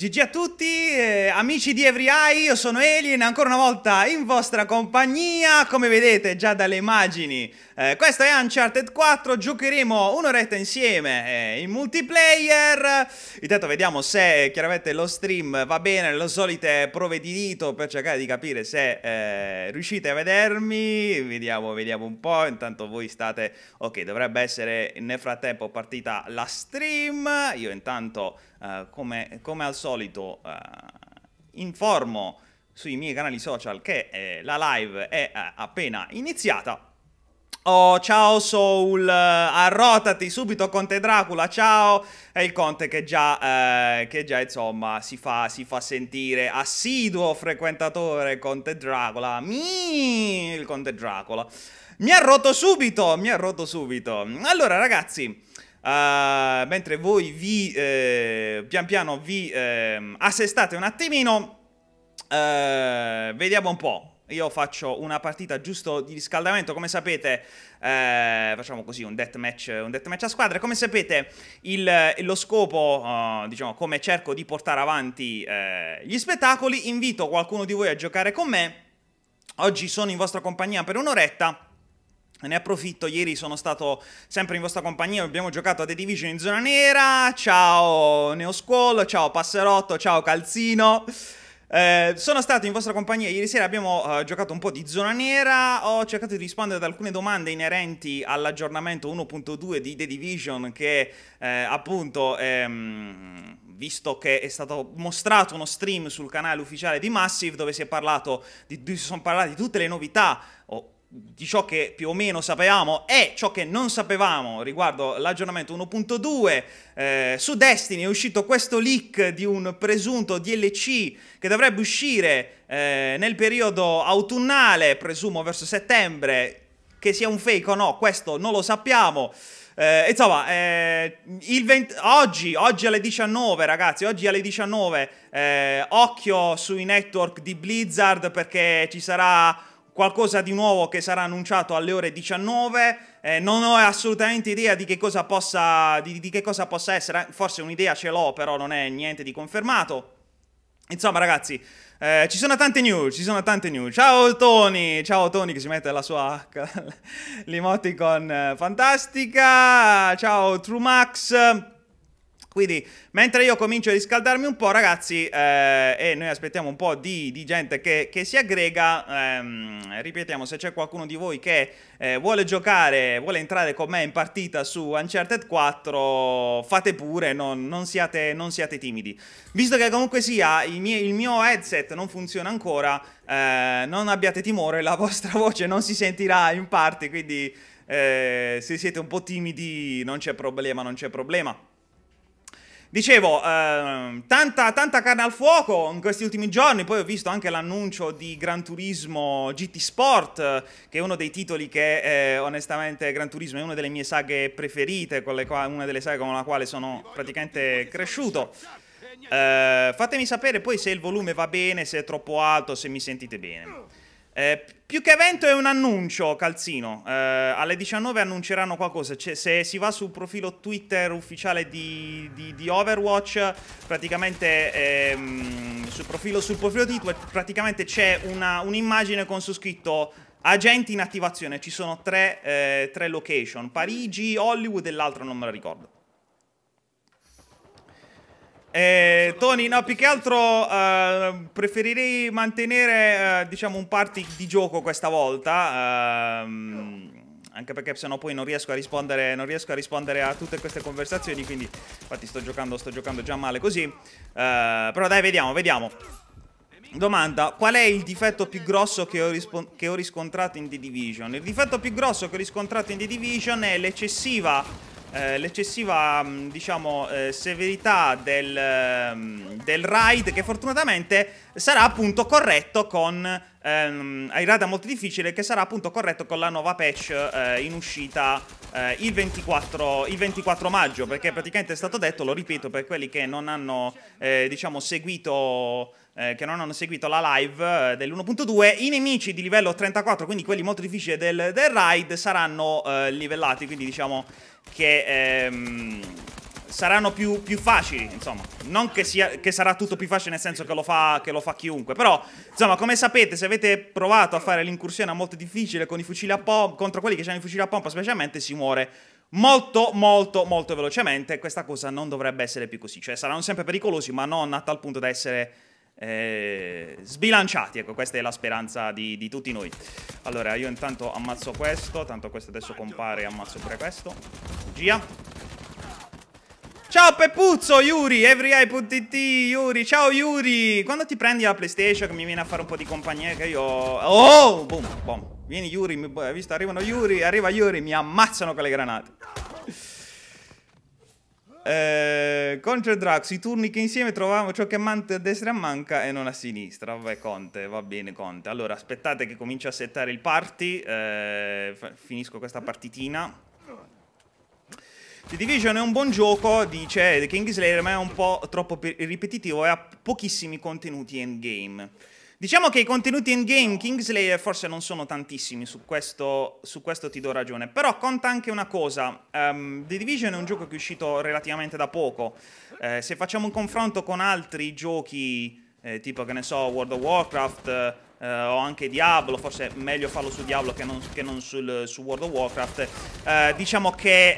Gigi a tutti, eh, amici di Every Eye, io sono Alien, ancora una volta in vostra compagnia, come vedete già dalle immagini. Eh, questo è Uncharted 4, giocheremo un'oretta insieme eh, in multiplayer. Intanto vediamo se chiaramente lo stream va bene, le solite prove di dito per cercare di capire se eh, riuscite a vedermi. Vediamo, vediamo un po', intanto voi state... Ok, dovrebbe essere nel frattempo partita la stream, io intanto eh, come, come, al solito uh, informo sui miei canali social che eh, la live è eh, appena iniziata. Oh, ciao Soul, eh, arrotati subito Conte Dracula, ciao! È il Conte che già, che già insomma, si fa, si fa, sentire assiduo frequentatore Conte Dracula. Mi, il Conte Dracula. Mi ha rotto subito, mi ha rotto subito. Allora ragazzi... Uh, mentre voi vi eh, pian piano vi eh, assestate un attimino, eh, vediamo un po'. Io faccio una partita giusto di riscaldamento, come sapete, eh, facciamo così un deathmatch, un a squadre. Come sapete, il, lo scopo, uh, diciamo, come cerco di portare avanti eh, gli spettacoli, invito qualcuno di voi a giocare con me. Oggi sono in vostra compagnia per un'oretta ne approfitto, ieri sono stato sempre in vostra compagnia, abbiamo giocato a The Division in zona nera, ciao Neosquall, ciao Passerotto, ciao Calzino. Eh, sono stato in vostra compagnia ieri sera, abbiamo eh, giocato un po' di zona nera, ho cercato di rispondere ad alcune domande inerenti all'aggiornamento 1.2 di The Division che eh, appunto, ehm, visto che è stato mostrato uno stream sul canale ufficiale di Massive dove si, è parlato di, di, sono parlati di tutte le novità di ciò che più o meno sapevamo e ciò che non sapevamo riguardo l'aggiornamento 1.2 eh, su Destiny è uscito questo leak di un presunto DLC che dovrebbe uscire eh, nel periodo autunnale presumo verso settembre che sia un fake o no questo non lo sappiamo eh, insomma, eh, 20, oggi, oggi, alle 19, ragazzi, oggi alle 19, eh, occhio sui network di Blizzard perché ci sarà qualcosa di nuovo che sarà annunciato alle ore 19. Eh, non ho assolutamente idea di che cosa possa, di, di che cosa possa essere, eh, forse un'idea ce l'ho, però non è niente di confermato. Insomma, ragazzi, eh, ci sono tante news, ci sono tante news. Ciao Tony, ciao Tony che si mette la sua l'emoticon eh, fantastica. Ciao Trumax. Quindi, mentre io comincio a riscaldarmi un po', ragazzi, eh, e noi aspettiamo un po' di, di gente che, che, si aggrega, ehm, ripetiamo, se c'è qualcuno di voi che eh, vuole giocare, vuole entrare con me in partita su Uncharted 4, fate pure, non, non, siate, non siate, timidi. Visto che comunque sia, il mio, il mio headset non funziona ancora, eh, non abbiate timore, la vostra voce non si sentirà in parte, quindi eh, se siete un po' timidi non c'è problema, non c'è problema. Dicevo, eh, tanta, tanta, carne al fuoco in questi ultimi giorni, poi ho visto anche l'annuncio di Gran Turismo GT Sport, che è uno dei titoli che eh, onestamente Gran Turismo è una delle mie saghe preferite, qua, una delle saghe con la quale sono praticamente cresciuto. Eh, fatemi sapere poi se il volume va bene, se è troppo alto, se mi sentite bene. Eh, più che evento è un annuncio, Calzino. Eh, alle 19 annunceranno qualcosa. Cioè, se si va sul profilo Twitter ufficiale di, di, di Overwatch, praticamente ehm, sul, profilo, sul profilo di Twitter, praticamente c'è una, un'immagine con su scritto agenti in attivazione. Ci sono tre, eh, tre location, Parigi, Hollywood e l'altro non me la ricordo. Eh, Tony, no, più che altro eh, preferirei mantenere, eh, diciamo, un party di gioco questa volta. Ehm, anche perché sennò poi non riesco, non riesco a rispondere, a tutte queste conversazioni, quindi infatti sto giocando, sto giocando già male così. Eh, però dai, vediamo, vediamo. Domanda, qual è il difetto più grosso che ho, che ho riscontrato in The Division? Il difetto più grosso che ho riscontrato in The Division è l'eccessiva eh, l'eccessiva mm, diciamo, eh, severità del, mm, del, ride che fortunatamente sarà appunto corretto con ehm, Airada molto difficile che sarà appunto corretto con la nuova patch eh, in uscita eh, il 24, il, 24, maggio perché praticamente è stato detto, lo ripeto per quelli che non hanno eh, diciamo seguito che non hanno seguito la live dell'1.2, i nemici di livello 34, quindi quelli molto difficili del, del ride, saranno eh, livellati, quindi diciamo che ehm, saranno più, più, facili, insomma. Non che, sia, che, sarà tutto più facile nel senso che lo, fa, che lo, fa, chiunque, però, insomma, come sapete, se avete provato a fare l'incursione molto difficile con i fucili a pompa, contro quelli che hanno i fucili a pompa specialmente, si muore molto, molto, molto velocemente. Questa cosa non dovrebbe essere più così, cioè saranno sempre pericolosi, ma non a tal punto da essere eh, sbilanciati. Ecco, questa è la speranza di, di, tutti noi. Allora, io intanto ammazzo questo, tanto questo adesso compare ammazzo pure questo. Gia. Ciao Peppuzzo, Yuri, everyeye.it, Yuri, ciao Yuri. Quando ti prendi la PlayStation che mi viene a fare un po' di compagnia che io... Oh, boom, boom. Vieni Yuri, hai visto, arrivano Yuri, arriva Yuri, mi ammazzano con le granate. Eh, contro Drax, i turni che insieme trovavamo ciò che manca a destra manca e non a sinistra. Vabbè, Conte, va bene, Conte. Allora, aspettate che comincio a settare il party. Eh, finisco questa partitina. The Division è un buon gioco, dice The Slayer, ma è un po' troppo ripetitivo e ha pochissimi contenuti endgame. Diciamo che i contenuti in game Kingslayer forse non sono tantissimi, su questo, su questo, ti do ragione. Però conta anche una cosa, um, The Division è un gioco che è uscito relativamente da poco. Eh, se facciamo un confronto con altri giochi, eh, tipo che ne so, World of Warcraft eh, o anche Diablo, forse è meglio farlo su Diablo che non, che non sul, su World of Warcraft, eh, diciamo che...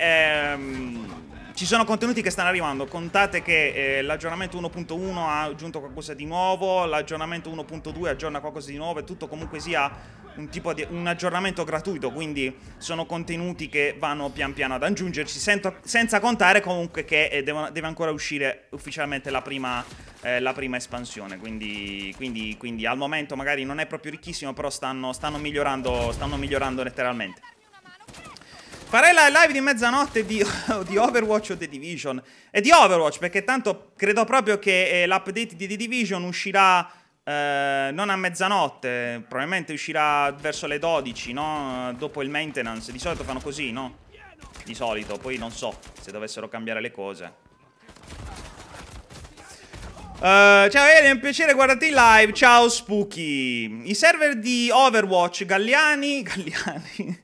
Ehm, ci sono contenuti che stanno arrivando, contate che eh, l'aggiornamento 1.1 ha aggiunto qualcosa di nuovo, l'aggiornamento 1.2 aggiorna qualcosa di nuovo e tutto comunque sia un, di, un aggiornamento gratuito, quindi sono contenuti che vanno pian piano ad aggiungerci, sento, senza contare comunque che eh, devono, deve ancora uscire ufficialmente la prima, eh, la prima espansione, quindi, quindi, quindi, al momento magari non è proprio ricchissimo, però stanno, stanno, migliorando, stanno migliorando letteralmente. Farei la live di mezzanotte di, di, Overwatch o The Division. E di Overwatch, perché tanto credo proprio che eh, l'update di The Division uscirà eh, non a mezzanotte, probabilmente uscirà verso le 12, no? Dopo il maintenance. Di solito fanno così, no? Di solito, poi non so se dovessero cambiare le cose. Uh, ciao Eli, è un piacere guardarti in live. Ciao Spooky. I server di Overwatch, Galliani. Galliani.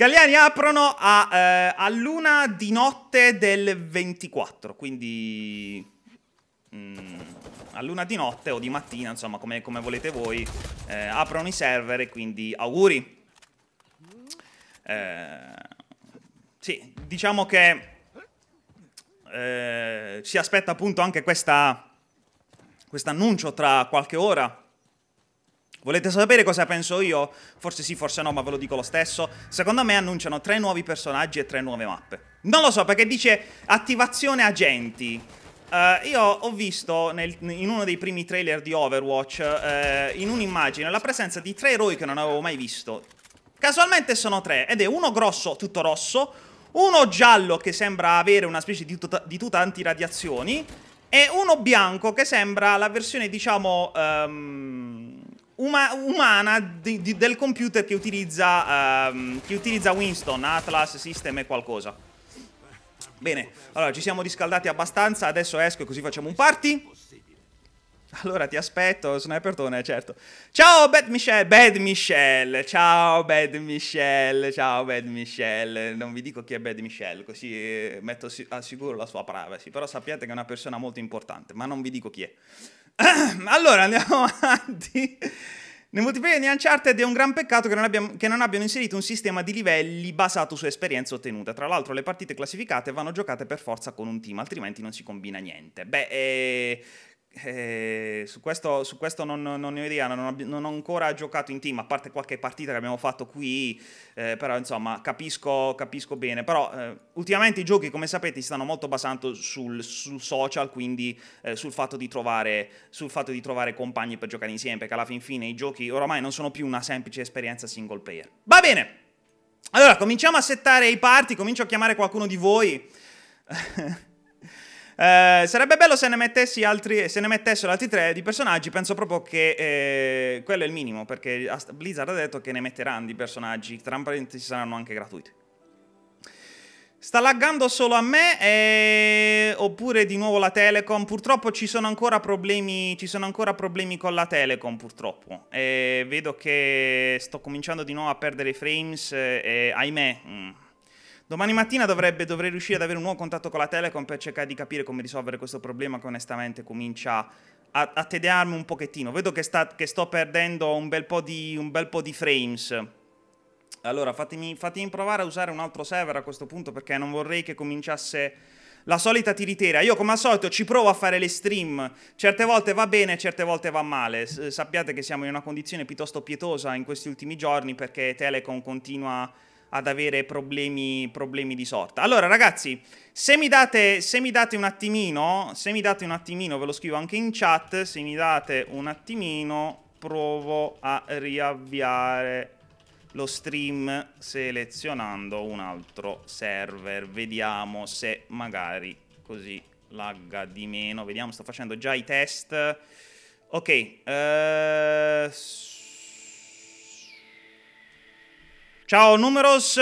Galliani aprono a, eh, a luna di notte del 24, quindi mm, a luna di notte o di mattina, insomma, come, come volete voi, eh, aprono i server e quindi auguri. Eh, sì, diciamo che eh, si aspetta appunto anche questo annuncio tra qualche ora Volete sapere cosa penso io? Forse sì, forse no, ma ve lo dico lo stesso. Secondo me annunciano tre nuovi personaggi e tre nuove mappe. Non lo so perché dice attivazione agenti. Uh, io ho visto nel, in uno dei primi trailer di Overwatch, uh, in un'immagine, la presenza di tre eroi che non avevo mai visto. Casualmente sono tre, ed è uno grosso, tutto rosso, uno giallo che sembra avere una specie di tuta, di tuta antiradiazioni, e uno bianco che sembra la versione, diciamo... Um uma, umana di, di, del computer che utilizza, um, che utilizza Winston, Atlas, System e qualcosa. Bene, allora ci siamo riscaldati abbastanza, adesso esco e così facciamo un party. Allora ti aspetto, snipertone, certo. Ciao Bad Michelle, Bad Michelle, ciao Bad Michelle, ciao Bad Michelle. Non vi dico chi è Bad Michelle, così eh, metto al sicuro la sua privacy, però sappiate che è una persona molto importante, ma non vi dico chi è. allora andiamo avanti. Nel multiplayer di Uncharted è un gran peccato che non, abbiamo, che non, abbiano inserito un sistema di livelli basato su esperienza ottenuta. Tra l'altro le partite classificate vanno giocate per forza con un team, altrimenti non si combina niente. Beh, eh, eh, su questo, su questo non, non, non, ho idea, non, non, ho ancora giocato in team, a parte qualche partita che abbiamo fatto qui, eh, però insomma capisco, capisco bene. Però eh, ultimamente i giochi, come sapete, si stanno molto basando sul, sul social, quindi eh, sul fatto, trovare, sul, fatto di trovare, compagni per giocare insieme, perché alla fin fine i giochi oramai non sono più una semplice esperienza single player. Va bene! Allora, cominciamo a settare i parti, comincio a chiamare qualcuno di voi. Eh, sarebbe bello se ne, mettessi altri, se ne mettessero altri tre di personaggi, penso proprio che eh, quello è il minimo, perché Blizzard ha detto che ne metteranno di personaggi, tra parentesi saranno anche gratuiti. Sta laggando solo a me e... Eh, oppure di nuovo la Telecom? Purtroppo ci sono ancora problemi, ci sono ancora problemi con la Telecom purtroppo. E eh, vedo che sto cominciando di nuovo a perdere i frames e ahimè... Mm. Domani mattina dovrebbe, dovrei riuscire ad avere un nuovo contatto con la Telecom per cercare di capire come risolvere questo problema che onestamente comincia a, a tediarmi un pochettino. Vedo che, sta, che sto perdendo un bel, di, un bel po' di, frames. Allora fatemi, fatemi provare a usare un altro server a questo punto perché non vorrei che cominciasse la solita tiritera. Io come al solito ci provo a fare le stream, certe volte va bene, certe volte va male. S- sappiate che siamo in una condizione piuttosto pietosa in questi ultimi giorni perché Telecom continua ad avere problemi, problemi di sorta. Allora, ragazzi, se mi, date, se mi date un attimino, se mi date un attimino, ve lo scrivo anche in chat, se mi date un attimino, provo a riavviare lo stream selezionando un altro server. Vediamo se magari così lagga di meno. Vediamo, sto facendo già i test. Ok, eh... Ciao Numeros!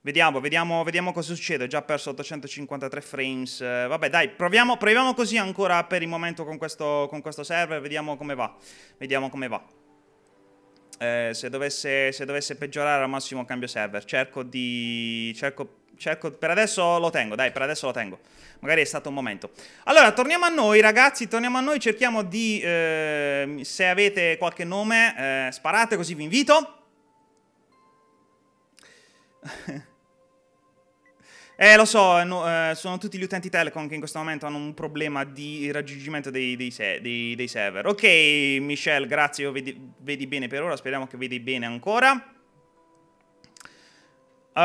Vediamo, vediamo, vediamo cosa succede. Ho già perso 853 frames. Eh, vabbè, dai, proviamo, proviamo così ancora per il momento con questo, con questo server. Vediamo come va. Vediamo come va. Eh, se, dovesse, se, dovesse, peggiorare al massimo cambio server. Cerco di... Cerco, cerco, per adesso lo tengo, dai, per adesso lo tengo. Magari è stato un momento. Allora, torniamo a noi, ragazzi, torniamo a noi. Cerchiamo di... Eh, se avete qualche nome, eh, sparate così vi invito eh, lo so, eh, no, eh, sono tutti gli utenti Telecom che in questo momento hanno un problema di raggiungimento dei, dei, dei, dei server. Ok, Michelle, grazie, vedi, vedi bene per ora, speriamo che vedi bene ancora. Uh,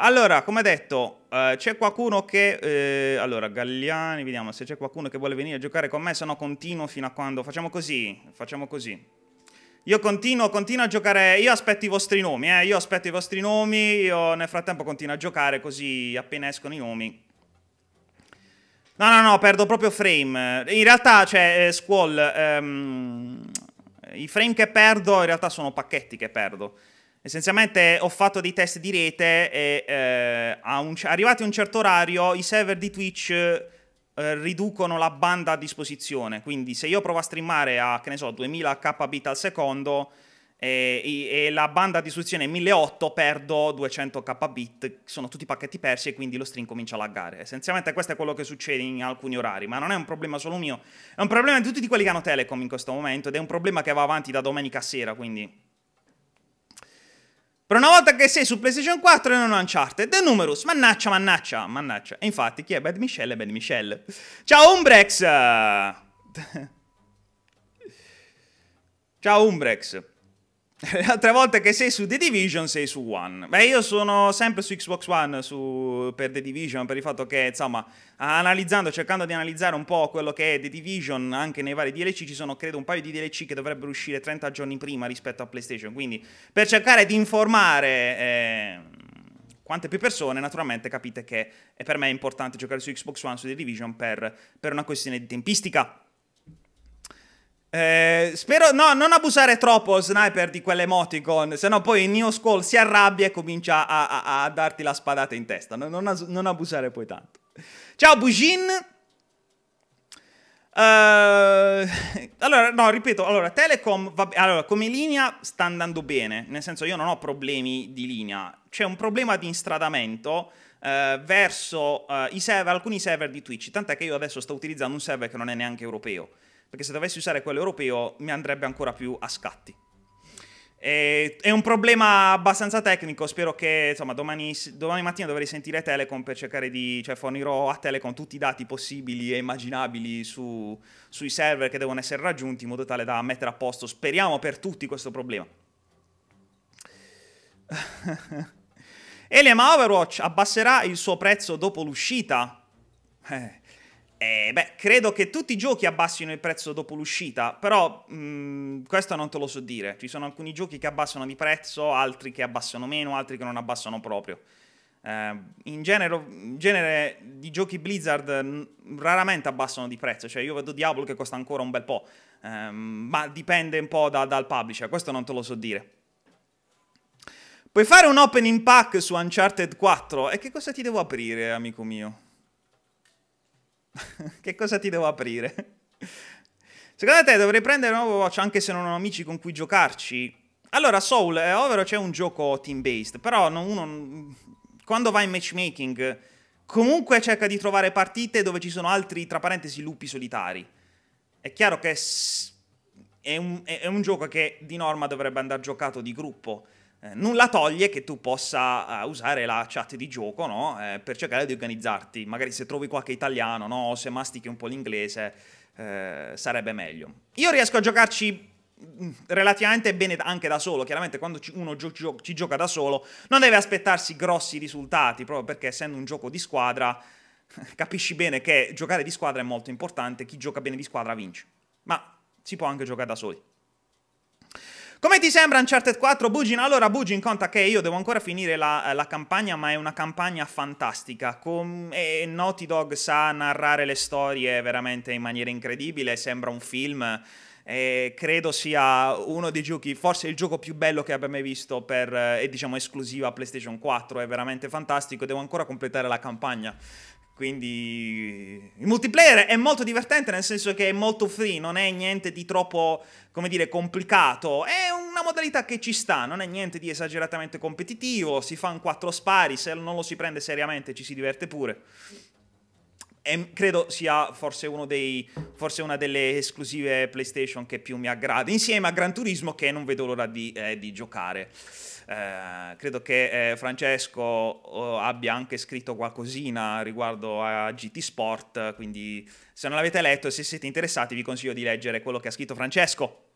allora, come detto, uh, c'è qualcuno che... Uh, allora, Galliani, vediamo se c'è qualcuno che vuole venire a giocare con me, se no continuo fino a quando... Facciamo così, facciamo così. Io continuo, continuo, a giocare, io aspetto i vostri nomi, eh? io aspetto i vostri nomi, io nel frattempo continuo a giocare così appena escono i nomi. No, no, no, perdo proprio frame. In realtà, cioè, eh, Squall, ehm, i frame che perdo in realtà sono pacchetti che perdo. Essenzialmente ho fatto dei test di rete e eh, a un, arrivati a un certo orario i server di Twitch eh, riducono la banda a disposizione. Quindi se io provo a streamare a, che ne so, 2000 kbit al secondo e, e la banda a disposizione è 1008, perdo 200 kbit, sono tutti pacchetti persi e quindi lo stream comincia a laggare. Essenzialmente questo è quello che succede in alcuni orari, ma non è un problema solo mio, è un problema di tutti quelli che hanno Telecom in questo momento ed è un problema che va avanti da domenica sera, quindi... Per una volta che sei su PlayStation 4 e non Uncharted, The Numerous, mannaccia, mannaccia, mannaccia. E infatti chi è Bad Michelle è Bad Michelle. Ciao Umbrex! Ciao Umbrex! Le altre volte che sei su The Division sei su One. Beh, io sono sempre su Xbox One su, per The Division per il fatto che, insomma, analizzando, cercando di analizzare un po' quello che è The Division anche nei vari DLC, ci sono credo un paio di DLC che dovrebbero uscire 30 giorni prima rispetto a PlayStation. Quindi, per cercare di informare... Eh, quante più persone, naturalmente capite che è per me importante giocare su Xbox One, su The Division, per, per una questione di tempistica. Eh, spero, no, non abusare troppo, Sniper, di quell'emoticon, sennò poi il Neo Skull si arrabbia e comincia a, a, a darti la spadata in testa. Non, non, non abusare poi tanto. Ciao, Bujin! Uh, allora, no, ripeto, allora, Telecom, va, allora, come linea sta andando bene, nel senso io non ho problemi di linea, c'è un problema di instradamento uh, verso uh, i server, alcuni server di Twitch, tant'è che io adesso sto utilizzando un server che non è neanche europeo, perché se dovessi usare quello europeo mi andrebbe ancora più a scatti. È un problema abbastanza tecnico, spero che insomma, domani, domani, mattina dovrei sentire Telecom per cercare di, cioè fornirò a Telecom tutti i dati possibili e immaginabili su, sui server che devono essere raggiunti in modo tale da mettere a posto, speriamo per tutti, questo problema. Elema Overwatch abbasserà il suo prezzo dopo l'uscita? Eh. Eh, beh, credo che tutti i giochi abbassino il prezzo dopo l'uscita, però mh, mm, questo non te lo so dire. Ci sono alcuni giochi che abbassano di prezzo, altri che abbassano meno, altri che non abbassano proprio. Eh, in, genere, in genere di giochi Blizzard mh, raramente abbassano di prezzo, cioè io vedo Diablo che costa ancora un bel po', ehm, ma dipende un po' da, dal publisher, questo non te lo so dire. Puoi fare un opening pack su Uncharted 4 e che cosa ti devo aprire, amico mio? che cosa ti devo aprire? Secondo te dovrei prendere un Overwatch anche se non ho amici con cui giocarci? Allora, Soul, eh, Overwatch è un gioco team-based, però no, uno, quando va in matchmaking comunque cerca di trovare partite dove ci sono altri, tra parentesi, lupi solitari. È chiaro che è un, è un gioco che di norma dovrebbe andare giocato di gruppo, eh, nulla toglie che tu possa uh, usare la chat di gioco no? eh, per cercare di organizzarti. Magari se trovi qualche italiano no? o se mastichi un po' l'inglese eh, sarebbe meglio. Io riesco a giocarci mm, relativamente bene anche da solo. Chiaramente quando uno gio- gio- ci gioca da solo non deve aspettarsi grossi risultati, proprio perché essendo un gioco di squadra capisci bene che giocare di squadra è molto importante, chi gioca bene di squadra vince. Ma si può anche giocare da soli. Come ti sembra Uncharted 4, Bugin? Allora, Bugin, conta che io devo ancora finire la, eh, la campagna, ma è una campagna fantastica. Com- e Naughty Dog sa narrare le storie veramente in maniera incredibile, sembra un film. E credo sia uno dei giochi, forse il gioco più bello che abbia mai visto per, eh, diciamo esclusiva PlayStation 4, è veramente fantastico, devo ancora completare la campagna, quindi il multiplayer è molto divertente nel senso che è molto free, non è niente di troppo, come dire, complicato. È una modalità che ci sta, non è niente di esageratamente competitivo, si fa un quattro spari, se non lo si prende seriamente ci si diverte pure. E credo sia forse, dei, forse, una delle esclusive PlayStation che più mi aggrada, insieme a Gran Turismo che non vedo l'ora di, eh, di giocare. Eh, credo che eh, Francesco oh, abbia anche scritto qualcosina riguardo a GT Sport, quindi se non l'avete letto e se siete interessati vi consiglio di leggere quello che ha scritto Francesco.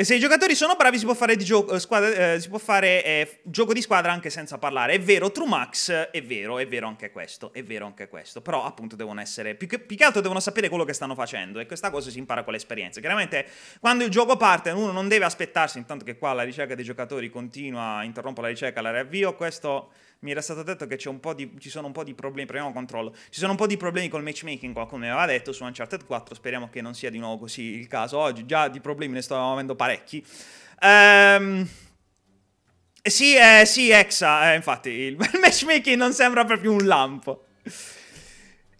E se i giocatori sono bravi si può fare, di gio- eh, squadra, eh, si può fare eh, gioco di squadra anche senza parlare. È vero, True Max, è vero, è vero anche questo, è vero anche questo. Però appunto devono essere, più che, più che altro devono sapere quello che stanno facendo e questa cosa si impara con l'esperienza. Chiaramente quando il gioco parte uno non deve aspettarsi, intanto che qua la ricerca dei giocatori continua, interrompo la ricerca, la riavvio, questo mi era stato detto che di, ci sono un po' di problemi, proviamo a controllo, ci sono un po' di problemi col matchmaking, qualcuno mi aveva detto su Uncharted 4, speriamo che non sia di nuovo così il caso oggi, già di problemi ne stavamo avendo parecchi. Ehm... Eh, sì, eh, sì, Exa, eh, infatti, il matchmaking non sembra proprio un lampo.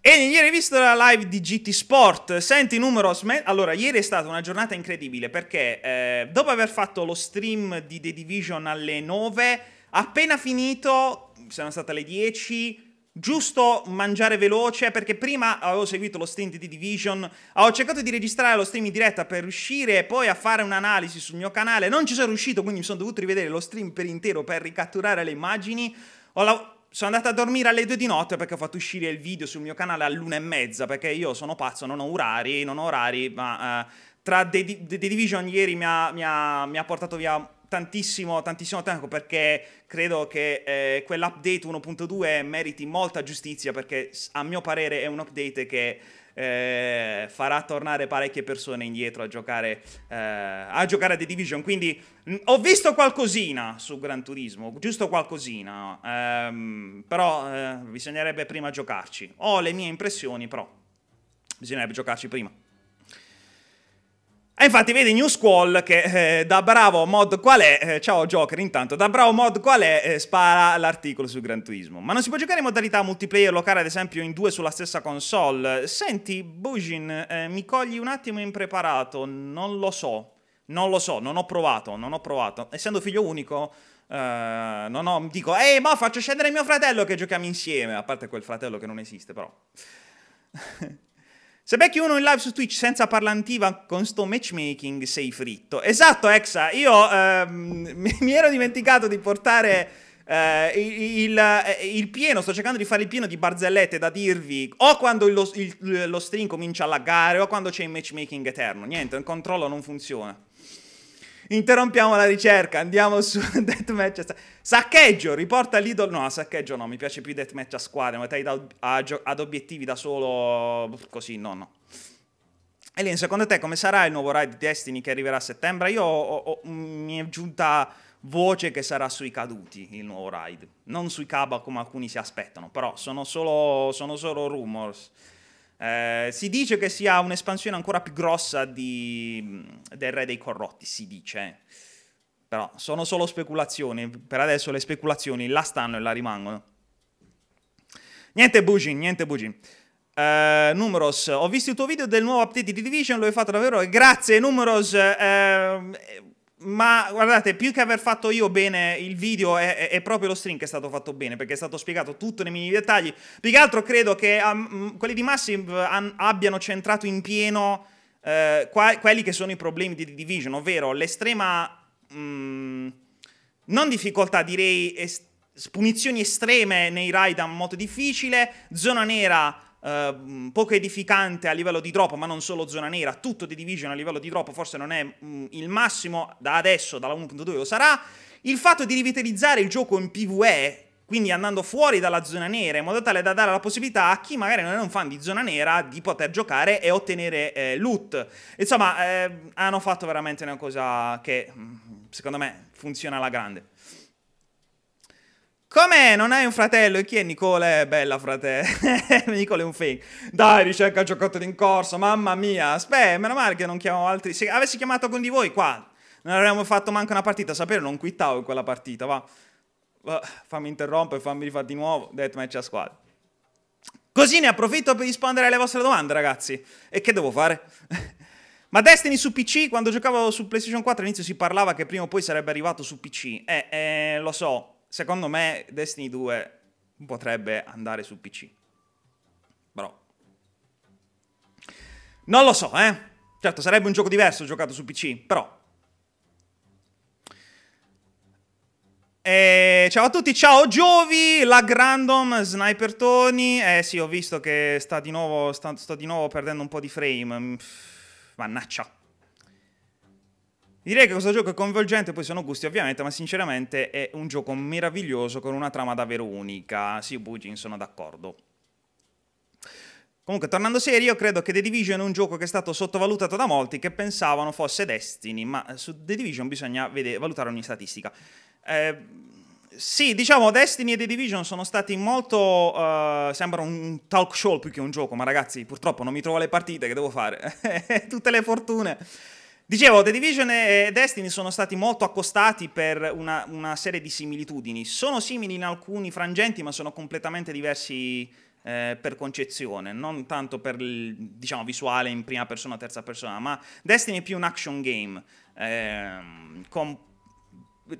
E ieri hai visto la live di GT Sport, senti numero... Allora, ieri è stata una giornata incredibile perché eh, dopo aver fatto lo stream di The Division alle 9, appena finito sono state le 10 giusto mangiare veloce perché prima avevo seguito lo stream di The Division, ho cercato di registrare lo stream in diretta per riuscire poi a fare un'analisi sul mio canale, non ci sono riuscito quindi mi sono dovuto rivedere lo stream per intero per ricatturare le immagini, la... sono andato a dormire alle 2 di notte perché ho fatto uscire il video sul mio canale all'una e mezza perché io sono pazzo, non ho orari, non ho orari, ma uh, tra The, The, The, Division ieri mi ha, mi ha, mi ha portato via tantissimo, tantissimo tempo perché credo che eh, quell'update 1.2 meriti molta giustizia perché a mio parere è un update che eh, farà tornare parecchie persone indietro a giocare, eh, a giocare a The Division. Quindi mh, ho visto qualcosina su Gran Turismo, giusto qualcosina, ehm, però eh, bisognerebbe prima giocarci. Ho le mie impressioni, però bisognerebbe giocarci prima. E ah, infatti vedi New Squall che eh, da bravo mod qual è, eh, ciao Joker intanto, da bravo mod qual è eh, spara l'articolo su Gran Turismo. Ma non si può giocare in modalità multiplayer locale ad esempio in due sulla stessa console? Senti Bujin, eh, mi cogli un attimo impreparato, non lo so, non lo so, non ho provato, non ho provato. Essendo figlio unico... Eh, non ho, dico, ehi, ma faccio scendere mio fratello che giochiamo insieme, a parte quel fratello che non esiste, però. Se becchi uno in live su Twitch senza parlantiva con sto matchmaking sei fritto. Esatto, Exa, io ehm, mi ero dimenticato di portare eh, il, eh, il, pieno, sto cercando di fare il pieno di barzellette da dirvi o quando lo, il, lo stream comincia a laggare o quando c'è il matchmaking eterno. Niente, il controllo non funziona. Interrompiamo la ricerca, andiamo su deathmatch. Saccheggio, riporta l'idol. No, saccheggio no, mi piace più deathmatch a squadre, ma ad, ad, obiettivi da solo. Così, no, no. Elin, secondo te come sarà il nuovo ride di Destiny che arriverà a settembre? Io ho, ho, mm, mi è giunta voce che sarà sui caduti il nuovo ride, non sui caba come alcuni si aspettano, però sono solo, sono solo rumors. Eh, si dice che sia un'espansione ancora più grossa di, del Re dei Corrotti, si dice. Però sono solo speculazioni, per adesso le speculazioni la stanno e la rimangono. Niente bugin, niente bugin. Uh, eh, Numeros, ho visto il tuo video del nuovo update di Division, lo hai fatto davvero, grazie Numeros, uh, ma guardate, più che aver fatto io bene il video, è, è, proprio lo stream che è stato fatto bene, perché è stato spiegato tutto nei mini dettagli. Più che altro credo che um, quelli di Massive eh, an, abbiano centrato in pieno eh, qua, quelli che sono i problemi di Division, ovvero l'estrema... Mh, mm, non difficoltà, direi est- punizioni estreme nei raid molto difficile, zona nera Ehm, poco edificante a livello di drop, ma non solo zona nera, tutto di Division a livello di drop forse non è mh, mm, il massimo, da adesso, dalla 1.2 lo sarà. Il fatto di rivitalizzare il gioco in PvE, quindi andando fuori dalla zona nera, in modo tale da dare la possibilità a chi magari non è un fan di zona nera di poter giocare e ottenere eh, loot. Insomma, eh, hanno fatto veramente una cosa che mm, secondo me funziona alla grande. Com'è? Non hai un fratello? E chi è Nicole? Eh, bella fratello. Nicole è un fake. Dai, ricerca il giocattolo in corso, mamma mia. Aspetta, meno male che non chiamavo altri. Se avessi chiamato con di voi qua, non avremmo fatto manco una partita. Sapere, non quittavo in quella partita, va. va. Fammi interrompere, fammi rifare di nuovo. Deathmatch a squadra. Così ne approfitto per rispondere alle vostre domande, ragazzi. E che devo fare? Ma Destiny su PC, quando giocavo su PlayStation 4 all'inizio si parlava che prima o poi sarebbe arrivato su PC. Eh, eh lo so, secondo me Destiny 2 potrebbe andare su PC. Però. Non lo so, eh. Certo, sarebbe un gioco diverso giocato su PC, però. E ciao a tutti, ciao Giovi, lag random, sniper Tony. Eh sì, ho visto che sta di nuovo, sta, sto di nuovo perdendo un po' di frame. Mannaccia. Direi che questo gioco è coinvolgente, poi sono gusti ovviamente, ma sinceramente è un gioco meraviglioso con una trama davvero unica. Sì, Bugin, sono d'accordo. Comunque, tornando serio, io credo che The Division è un gioco che è stato sottovalutato da molti che pensavano fosse Destiny, ma su The Division bisogna vedere, valutare ogni statistica. Eh, sì, diciamo, Destiny e The Division sono stati molto... Uh, sembra un talk show più che un gioco, ma ragazzi, purtroppo non mi trovo le partite che devo fare. Tutte le fortune. Dicevo, The Division e Destiny sono stati molto accostati per una, una, serie di similitudini. Sono simili in alcuni frangenti, ma sono completamente diversi eh, per concezione, non tanto per il, diciamo, visuale in prima persona o terza persona, ma Destiny è più un action game eh, con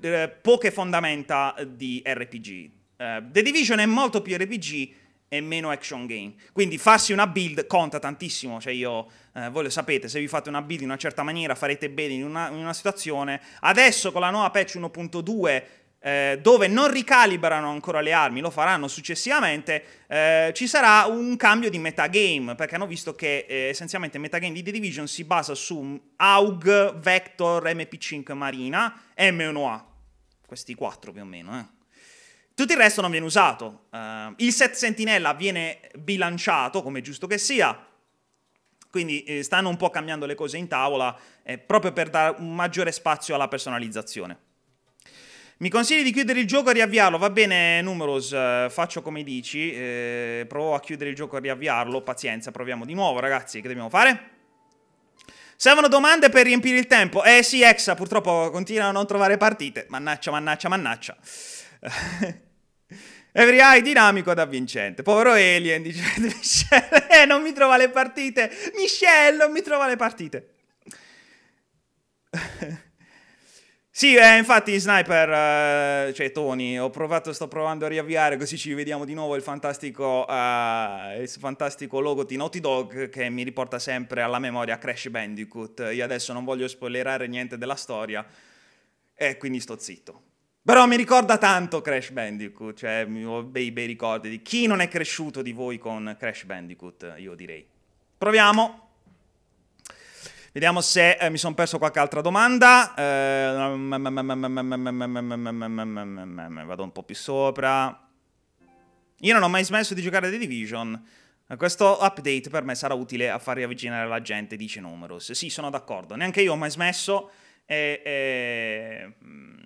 eh, poche fondamenta di RPG. Eh, The Division è molto più RPG e meno action game. Quindi farsi una build conta tantissimo, cioè io, eh, voi lo sapete, se vi fate una build in una certa maniera farete bene in una, in una situazione. Adesso con la nuova patch 1.2 eh, dove non ricalibrano ancora le armi, lo faranno successivamente, eh, ci sarà un cambio di metagame, perché hanno visto che eh, essenzialmente il metagame di The Division si basa su AUG, Vector, MP5 Marina M1A, questi quattro più o meno, eh. Tutto il resto non viene usato. Uh, il set sentinella viene bilanciato, come giusto che sia, quindi eh, stanno un po' cambiando le cose in tavola, eh, proprio per dare un maggiore spazio alla personalizzazione. Mi consigli di chiudere il gioco e riavviarlo? Va bene, Numerous, eh, faccio come dici. Eh, provo a chiudere il gioco e riavviarlo. Pazienza, proviamo di nuovo, ragazzi. Che dobbiamo fare? Servono domande per riempire il tempo. Eh sì, Exa, purtroppo continuano a non trovare partite. Mannaccia, mannaccia, mannaccia. Every Eye dinamico da Vincente. Povero Alien, dice Michelle. Eh, non mi trova le partite. Michelle, non mi trova le partite. sì, eh, infatti, Sniper, eh, cioè Tony, ho provato, sto provando a riavviare, così ci vediamo di nuovo il fantastico, eh, il fantastico logo di Naughty Dog che mi riporta sempre alla memoria Crash Bandicoot. Io adesso non voglio spoilerare niente della storia e quindi sto zitto. Però mi ricorda tanto Crash Bandicoot, cioè ho bei bei ricordi di chi non è cresciuto di voi con Crash Bandicoot, io direi. Proviamo. Vediamo se eh, mi sono perso qualche altra domanda. Eh, vado un po' più sopra. Io non ho mai smesso di giocare a The Division. Eh, questo update per me sarà utile a far riavvicinare la gente, dice Numerous. Sì, sono d'accordo. Neanche io ho mai smesso. E, e... Mm,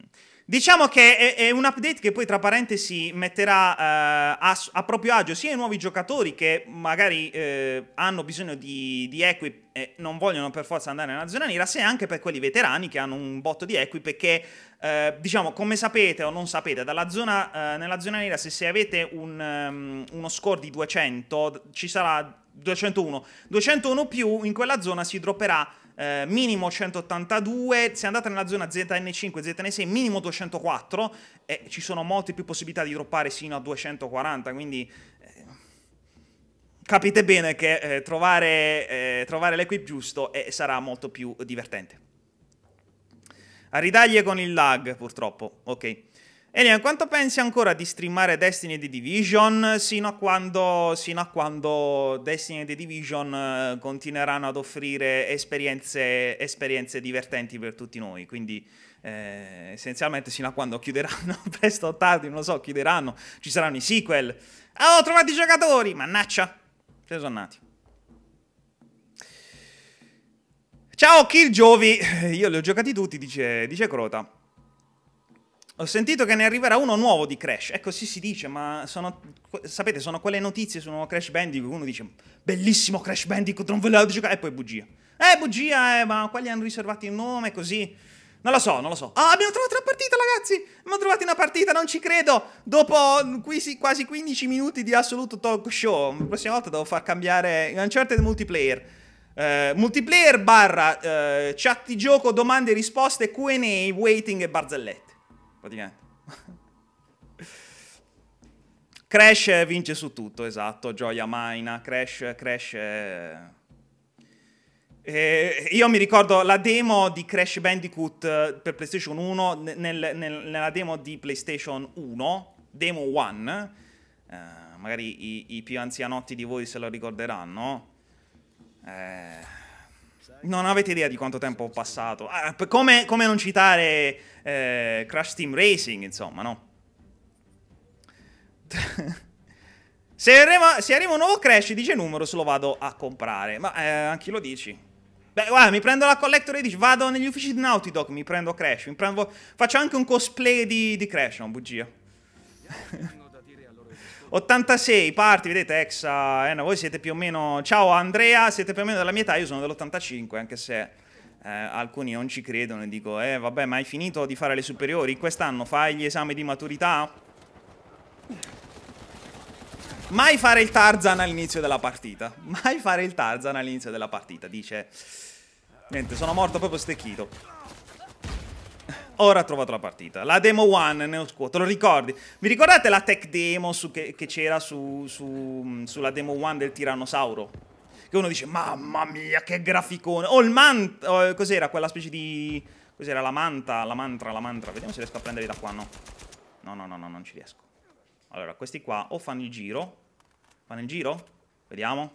Diciamo che è, è, un update che poi, tra parentesi, metterà eh, a, a, proprio agio sia i nuovi giocatori che magari eh, hanno bisogno di, di, equip e non vogliono per forza andare nella zona nera, sia anche per quelli veterani che hanno un botto di equip e che, eh, diciamo, come sapete o non sapete, zona, eh, nella zona nera se, se avete un, um, uno score di 200 ci sarà 201. 201 più in quella zona si dropperà eh, minimo 182, se andate nella zona ZN5, ZN6, minimo 204 e ci sono molte più possibilità di droppare sino a 240, quindi eh, capite bene che eh, trovare, eh, trovare l'equip giusto sarà molto più divertente. A ridaglie con il lag, purtroppo, ok. Elian, quanto pensi ancora di streamare Destiny The Division sino a quando, sino a quando Destiny The Division eh, continueranno ad offrire esperienze, esperienze divertenti per tutti noi? Quindi eh, essenzialmente sino a quando chiuderanno, presto o tardi, non lo so, chiuderanno, ci saranno i sequel. Ah, ho trovato i giocatori! Mannaccia! Se sono nati. Ciao Kill Jovi! Io li ho giocati tutti, dice, dice Crota. Ho sentito che ne arriverà uno nuovo di Crash. Ecco, sì, si dice, ma sono, sapete, sono quelle notizie su nuovo Crash Bandicoot. Uno dice, bellissimo Crash Bandicoot, non ve lo giocare. E poi bugia. Eh, bugia, eh, ma quelli hanno riservato il nome, così. Non lo so, non lo so. Ah, abbiamo trovato una partita, ragazzi! Abbiamo trovato una partita, non ci credo! Dopo mm, quasi 15 minuti di assoluto talk show. La prossima volta devo far cambiare Uncharted Multiplayer. Uh, multiplayer barra uh, chat di gioco, domande e risposte, QA, waiting e barzellette praticamente. Crash vince su tutto, esatto, gioia maina, Crash, Crash... Eh, eh io mi ricordo la demo di Crash Bandicoot eh, per PlayStation 1, nel, nel, nella demo di PlayStation 1, demo 1, eh, magari i, i, più anzianotti di voi se lo ricorderanno. Eh, non avete idea di quanto tempo ho passato. Ah, come, come, non citare eh, Crash Team Racing, insomma, no? se, arriva, se, arriva, un nuovo Crash, dice numero, se lo vado a comprare. Ma eh, anche lo dici. Beh, guarda, mi prendo la collector e dici, vado negli uffici di Naughty Dog, mi prendo Crash, mi prendo, faccio anche un cosplay di, di Crash, no, bugia. 86, parti, vedete, Exa, eh, voi siete più o meno... Ciao Andrea, siete più o meno della mia età, io sono dell'85, anche se eh, alcuni non ci credono e dico, eh vabbè, ma hai finito di fare le superiori? Quest'anno fai gli esami di maturità? Mai fare il Tarzan all'inizio della partita. Mai fare il Tarzan all'inizio della partita, dice... Niente, sono morto proprio stecchito ora ha trovato la partita. La demo one, Neo Squad, te lo ricordi? Vi ricordate la tech demo su, che, che, c'era su, su, sulla demo one del Tiranosauro? Che uno dice, mamma mia, che graficone! oh, il mant... Oh, cos'era quella specie di... Cos'era la manta? La mantra, la mantra. Vediamo se riesco a prenderli da qua, no. No, no, no, no, non ci riesco. Allora, questi qua o fanno il giro. Fanno il giro? Vediamo.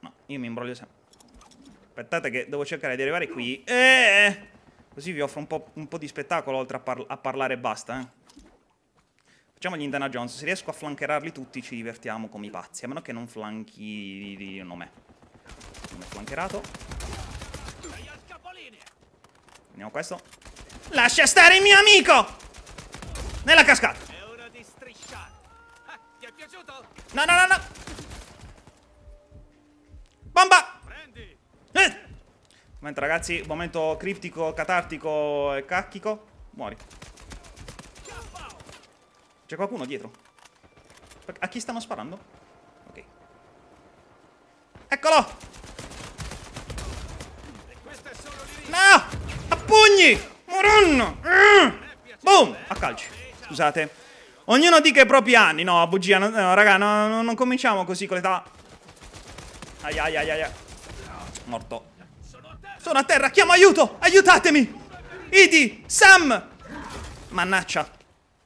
No, io mi imbroglio sempre. Aspettate che devo cercare di arrivare qui. Eh! Così vi offro un po', un po di spettacolo oltre a, par a parlare e basta, eh. Facciamo gli Indiana Jones, se riesco a flancherarli tutti ci divertiamo come i pazzi, a meno che non flanchi... non me. Non è flancherato. Prendiamo questo. Lascia stare il mio amico! Nella cascata! È ora di strisciare. Ah, ti è piaciuto? No, no, no, no! Bomba! Momento ragazzi, momento criptico, catartico e cacchico. Muori. C'è qualcuno dietro. A chi stanno sparando? Ok. Eccolo! No! A pugni! Moronno! Mm! Boom! A calci. Scusate. Ognuno dica i propri anni. No, bugia. No, no raga, no, no, non cominciamo così con l'età. Ai ai ai ai. Morto. Sono a terra, chiamo aiuto! Aiutatemi! Idi! Sam! Mannaccia.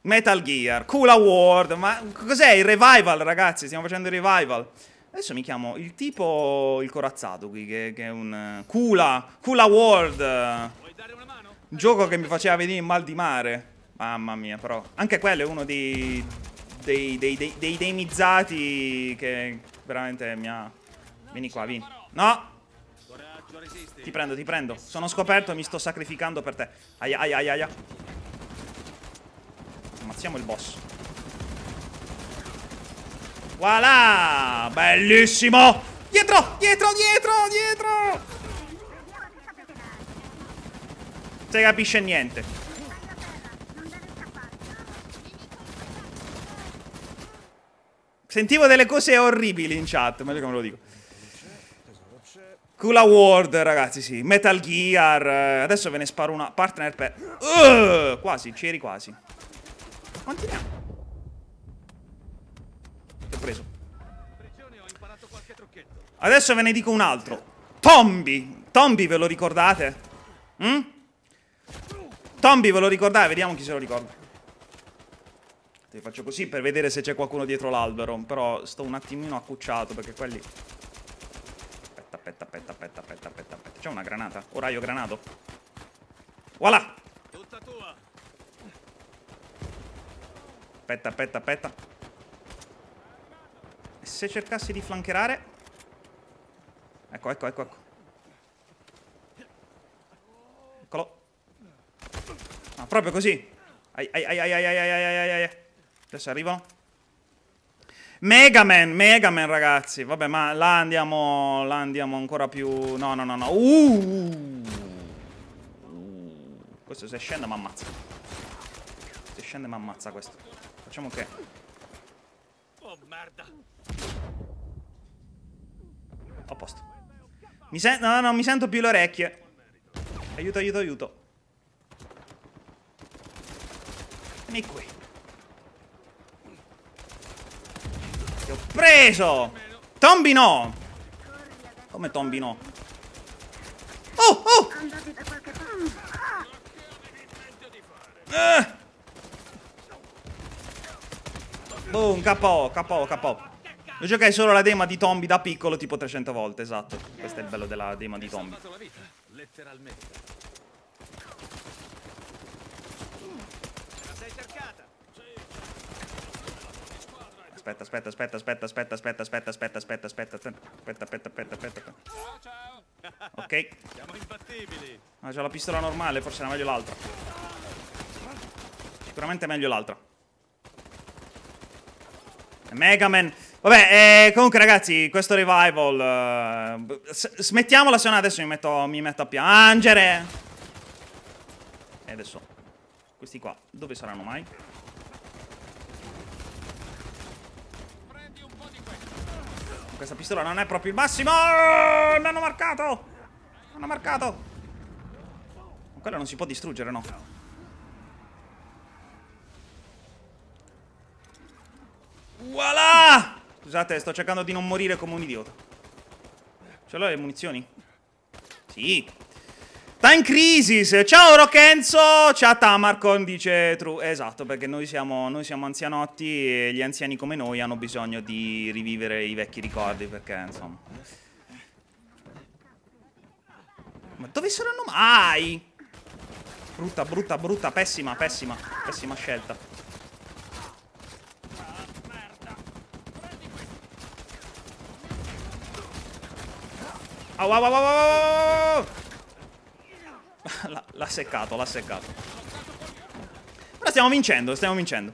Metal Gear, Cool Award, ma cos'è il revival, ragazzi? Stiamo facendo il revival. Adesso mi chiamo il tipo, il corazzato qui, che, che è un... Eh, Kula, Cool Award. Un gioco che mi faceva venire in mal di mare. Mamma mia, però. Anche quello è uno dei... dei, dei, dei, dei demizzati che veramente mi ha... Vieni qua, vieni. No! Ti prendo, ti prendo. Sono scoperto e mi sto sacrificando per te. Aia, aia, aia, aia. Ammazziamo il boss. Voilà! Bellissimo! Dietro, dietro, dietro, dietro! Se capisce niente. Sentivo delle cose orribili in chat, ma io come lo dico. Cool Award, ragazzi, sì. Metal Gear. Eh, adesso ve ne sparo una. Partner per... Uh, quasi, c'eri quasi. Quanti ne ha? Ti ho preso. Adesso ve ne dico un altro. Tombi. Tombi ve lo ricordate? Mm? Tombi ve lo ricordate? Vediamo chi se lo ricorda. Ti faccio così per vedere se c'è qualcuno dietro l'albero. Però sto un attimino accucciato perché quelli aspetta, aspetta, aspetta, aspetta, aspetta, aspetta. C'è una granata? Ora io granato. Voilà! Tutta tua. Aspetta, aspetta, aspetta. E se cercassi di flancherare... Ecco, ecco, ecco, ecco. Eccolo. Ah, proprio così. Ai, ai, ai, ai, ai, ai, ai, ai, ai. Adesso arrivano. Megaman, Megaman ragazzi. Vabbè, ma là andiamo, là andiamo ancora più... No, no, no, no. Uh! uh, uh. uh questo se scende mi ammazza. Se scende mi ammazza questo. Facciamo che... Oh, merda. A posto. Mi sento... No, no, mi sento più le orecchie. Aiuto, aiuto, aiuto. Vieni qui. Ti ho preso! Tombi no! Come tombi no? Oh, oh! Eh. Boom, capo, capo, capo. Lo giocai solo la demo di Tombi da piccolo tipo 300 volte, esatto. Questo è il bello della demo di Tombi. aspetta, aspetta, aspetta, aspetta, aspetta, aspetta, aspetta, aspetta, aspetta, aspetta, aspetta, aspetta, aspetta, aspetta. Ciao, ciao. Ok. Siamo imbattibili. Ma c'è la pistola normale, forse era meglio l'altra. Sicuramente è meglio l'altra. Mega Man. Vabbè, eh, comunque ragazzi, questo revival... Eh, smettiamola, se no adesso mi metto, mi metto a piangere. E adesso... Questi qua, dove saranno mai? Questa pistola non è proprio il massimo. Oh, mi hanno marcato. Mi hanno marcato. Ma quella non si può distruggere, no. Voilà! Scusate, sto cercando di non morire come un idiota. Ce l'ho le munizioni? Sì. Time Crisis, ciao Rokenzo, ciao Tamarcon, dice True. Esatto, perché noi siamo, noi siamo, anzianotti e gli anziani come noi hanno bisogno di rivivere i vecchi ricordi, perché insomma... Ma dove saranno mai? Brutta, brutta, brutta, pessima, pessima, pessima scelta. Au, au, au, au, au, au. l'ha seccato, l'ha seccato. Ora stiamo vincendo, stiamo vincendo.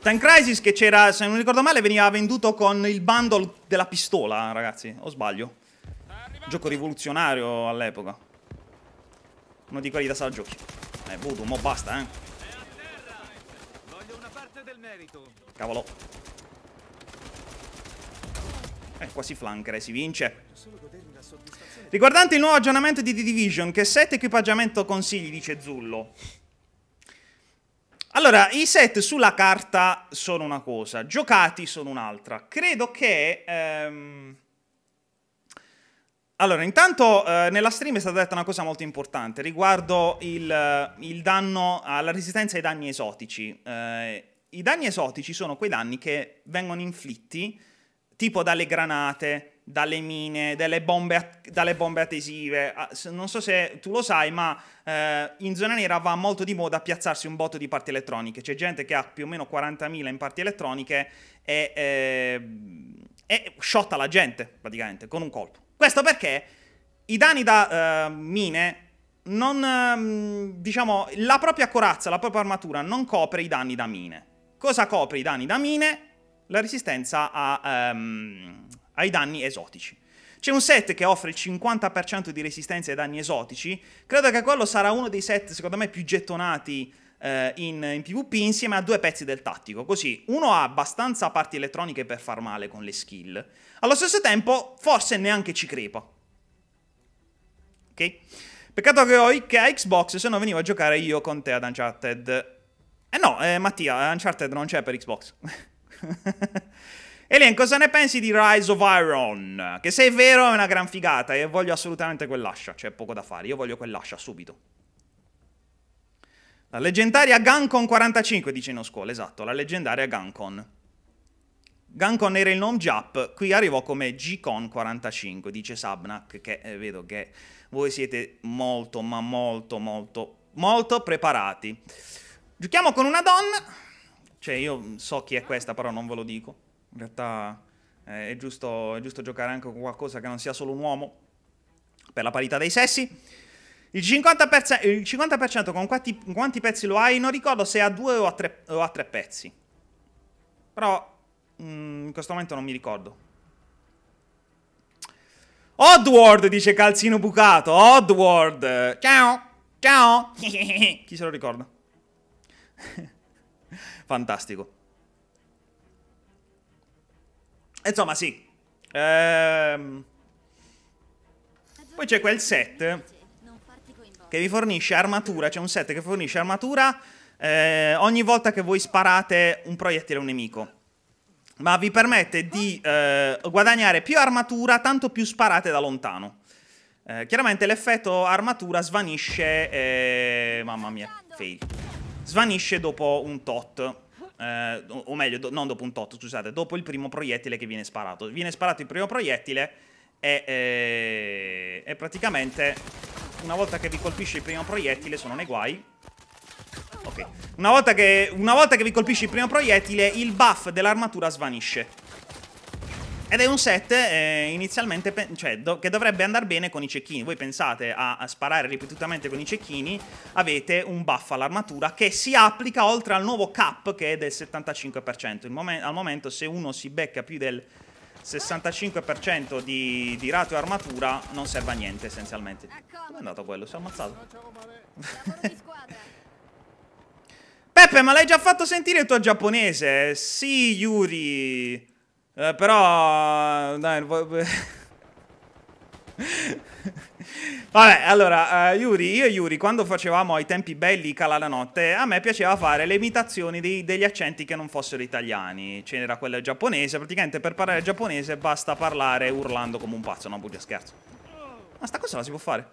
Tank Crisis che c'era, se non ricordo male, veniva venduto con il bundle della pistola, ragazzi. O sbaglio? Gioco rivoluzionario all'epoca. Uno di quelli da sala giochi. Eh, Voodoo, mo basta, eh. Cavolo. Eh, quasi flanker, eh, si vince. Riguardante il nuovo aggiornamento di The Division, che set equipaggiamento consigli, dice Zullo. Allora, i set sulla carta sono una cosa, giocati sono un'altra. Credo che... Ehm... Allora, intanto eh, nella stream è stata detta una cosa molto importante riguardo il, il danno alla resistenza ai danni esotici. Eh, I danni esotici sono quei danni che vengono inflitti tipo dalle granate, dalle mine, bombe, dalle bombe adesive. Ah, non so se tu lo sai, ma eh, in zona nera va molto di moda piazzarsi un botto di parti elettroniche. C'è gente che ha più o meno 40.000 in parti elettroniche e, eh, e sciotta la gente praticamente con un colpo. Questo perché i danni da eh, mine non, ehm, diciamo, la propria corazza, la propria armatura non copre i danni da mine. Cosa copre i danni da mine? La resistenza a, um, ai danni esotici. C'è un set che offre il 50% di resistenza ai danni esotici, credo che quello sarà uno dei set secondo me più gettonati eh, in, in, PvP insieme a due pezzi del tattico, così uno ha abbastanza parti elettroniche per far male con le skill, allo stesso tempo forse neanche ci crepa. Ok? Peccato che, ho, che a Xbox se no venivo a giocare io con te ad Uncharted. Eh no, eh, Mattia, Uncharted non c'è per Xbox. Elen, cosa ne pensi di Rise of Iron? Che se è vero è una gran figata e voglio assolutamente quell'ascia, c'è poco da fare, io voglio quell'ascia subito. La leggendaria Guncon 45, dice no scuola, esatto, la leggendaria Guncon. Guncon era il nome Jap, qui arrivò come G-Con 45, dice Sabnak, che eh, vedo che voi siete molto, ma molto, molto, molto preparati. Giochiamo con una donna, cioè io so chi è questa, però non ve lo dico in realtà eh, è, giusto, è giusto giocare anche con qualcosa che non sia solo un uomo per la parità dei sessi. Il 50%, il 50% con quanti, quanti, pezzi lo hai? Non ricordo se ha due o ha tre, o a tre pezzi. Però mh, mm, in questo momento non mi ricordo. Oddward dice calzino bucato. Oddward. Ciao. Ciao. Chi se lo ricorda? Fantastico. Insomma, sì. Ehm... Poi c'è quel set che vi fornisce armatura. C'è un set che fornisce armatura eh, ogni volta che voi sparate un proiettile a un nemico. Ma vi permette di eh, guadagnare più armatura, tanto più sparate da lontano. Eh, chiaramente l'effetto armatura svanisce... Eh, mamma mia, fail. Svanisce dopo un tot eh, o meglio, do, non dopo un tot, scusate, dopo il primo proiettile che viene sparato. Viene sparato il primo proiettile e, e, eh, e praticamente una volta che vi colpisce il primo proiettile sono nei guai. Ok, una volta che, una volta che vi colpisce il primo proiettile il buff dell'armatura svanisce. Ed è un set eh, inizialmente cioè, do che dovrebbe andare bene con i cecchini. Voi pensate a, a sparare ripetutamente con i cecchini, avete un buff all'armatura che si applica oltre al nuovo cap che è del 75%. Mom al momento se uno si becca più del 65% di, di ratio armatura non serve a niente essenzialmente. Dove è andato quello? Si è ammazzato. Peppe, ma l'hai già fatto sentire il tuo giapponese? Sì, Yuri. Eh, però... Dai, Vabbè, allora, uh, Yuri, io e Yuri, quando facevamo ai tempi belli Cala la notte, a me piaceva fare le imitazioni dei, degli accenti che non fossero italiani. Ce n'era quella giapponese, praticamente per parlare giapponese basta parlare urlando come un pazzo, no, bugia, scherzo. Ma sta cosa la si può fare?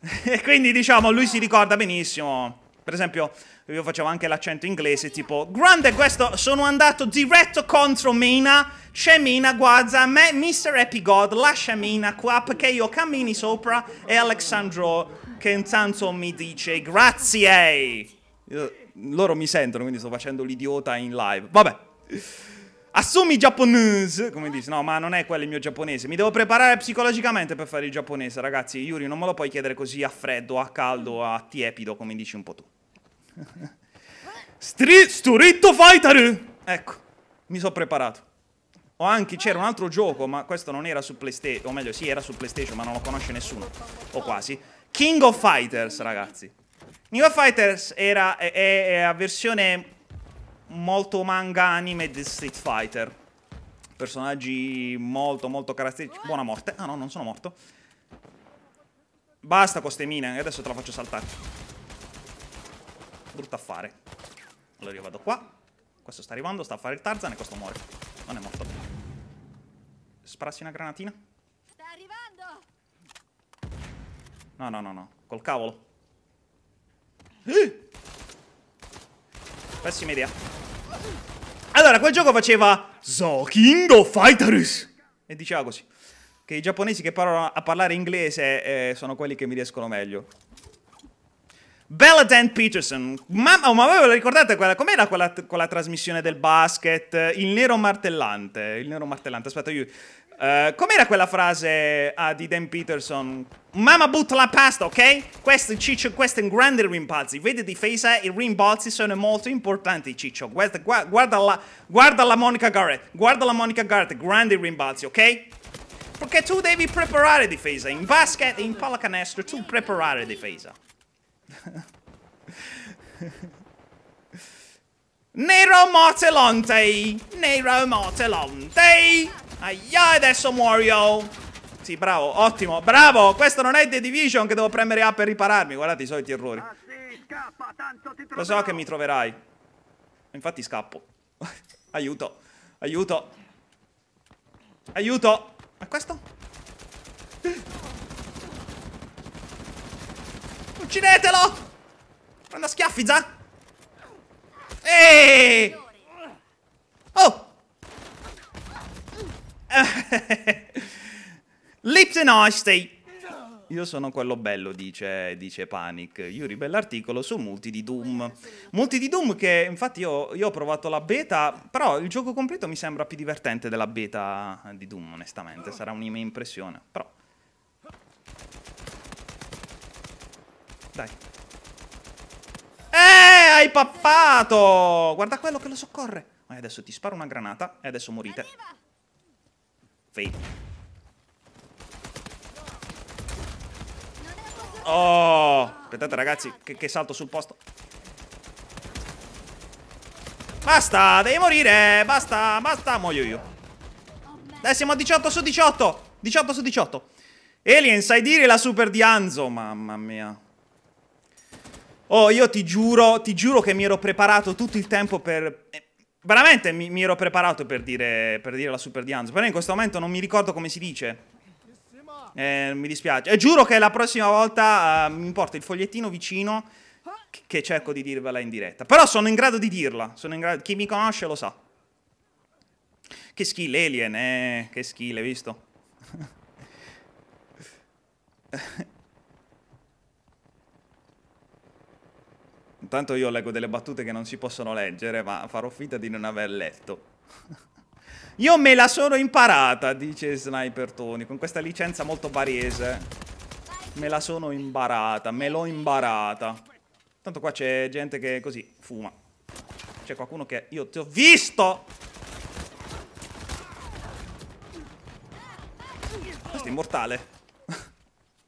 e quindi, diciamo, lui si ricorda benissimo, per esempio... Io facevo anche l'accento inglese, tipo, grande questo, sono andato diretto contro Mina. C'è Mina, guarda, me, Mr. Happy lascia Mina qua perché io cammini sopra e Alexandro che intanto mi dice grazie. Io, loro mi sentono, quindi sto facendo l'idiota in live. Vabbè. Assumi giapponese, come dici, no, ma non è quello il mio giapponese. Mi devo preparare psicologicamente per fare il giapponese, ragazzi. Yuri, non me lo puoi chiedere così a freddo, a caldo, a tiepido, come dici un po' tu. Stri- Sturitto Fighter! Ecco, mi sono preparato. O anche, c'era un altro gioco, ma questo non era su PlayStation, o meglio, sì, era su PlayStation, ma non lo conosce nessuno, o quasi. King of Fighters, ragazzi. King of Fighters era, è, è a versione molto manga anime di Street Fighter. Personaggi molto, molto caratteristici. Buona morte. Ah no, non sono morto. Basta con queste mine, adesso te la faccio saltare brutto affare. Allora io vado qua. Questo sta arrivando, sta a fare il Tarzan e questo muore. Non è morto. Sparassi una granatina. Sta arrivando! No, no, no, no. Col cavolo. Eh! Pessima idea. Allora, quel gioco faceva So King of Fighters. E diceva così. Che i giapponesi che parlano a parlare inglese eh, sono quelli che mi riescono meglio. Bella Dan Peterson. Mamma, oh, ma voi ve lo ricordate quella? Com'era quella, quella, trasmissione del basket? Il nero martellante. Il nero martellante, aspetta, io. Uh, com'era quella frase uh, di Dan Peterson? Mamma butta la pasta, ok? Questo, ciccio, questo è un grande rimbalzo, Vede difesa, i rimbalzi sono molto importanti, Ciccio. Guarda, guarda, la, guarda la Monica Garrett. Guarda la Monica Garrett, grandi rimbalzi, ok? Perché tu devi preparare difesa. In basket in pallacanestro tu preparare difesa. Nero Mortelonte! Nero Mortelonte! Aia, adesso muoio! Sì, bravo, ottimo, bravo! Questo non è The Division che devo premere A per ripararmi. Guardate i soliti errori. Ah, Lo so che mi troverai. Infatti scappo. aiuto, aiuto. Aiuto. Ma questo? Uccidetelo! Prenda schiaffi, za! Ehi! Oh! Lipton Honesty! Io sono quello bello, dice, dice Panic. Yuri, bell'articolo su Multi di Doom. Multi di Doom che, infatti, io, io, ho provato la beta, però il gioco completo mi sembra più divertente della beta di Doom, onestamente. Sarà una mia impressione, però... Dai. Eh, hai pappato! Guarda quello che lo soccorre. Ma eh, adesso ti sparo una granata e adesso morite. Fate. Oh! Aspettate ragazzi, che, che salto sul posto. Basta, devi morire, basta, basta, muoio io. Dai, siamo a 18 su 18, 18 su 18. Alien, sai dire la super di Anzo? Mamma mia. Oh, io ti giuro, ti giuro che mi ero preparato tutto il tempo per... Eh, veramente mi, mi ero preparato per dire, per dire la super di Hanzo, però in questo momento non mi ricordo come si dice. Eh, mi dispiace. E giuro che la prossima volta uh, mi importa il fogliettino vicino che cerco di dirvela in diretta. Però sono in grado di dirla. Grado... Chi mi conosce lo sa. Che skill alien, eh? Che skill, hai visto? Intanto io leggo delle battute che non si possono leggere, ma farò finta di non aver letto. io me la sono imparata, dice Sniper Tony, con questa licenza molto barese. Me la sono imbarata, me l'ho imbarata. Tanto qua c'è gente che così fuma. C'è qualcuno che... Io ti ho visto! Questo è immortale.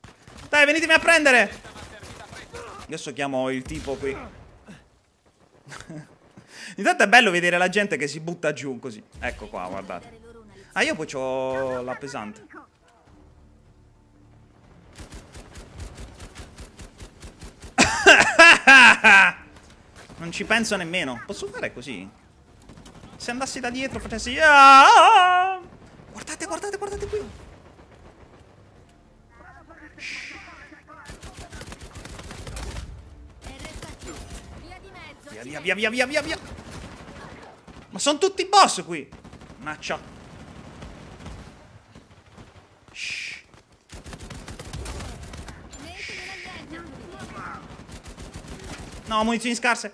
Dai, venitemi a prendere! Adesso chiamo il tipo qui. Intanto è bello vedere la gente che si butta giù così. Ecco qua, guardate. Ah, io poi ho la pesante. non ci penso nemmeno. Posso fare così? Se andassi da dietro facessi... Ah, ah, ah". Guardate, guardate, guardate qui. Via, via, via, via, via, via, via. Ma sono tutti boss qui. Mannaggia. Shh. No, munizioni scarse.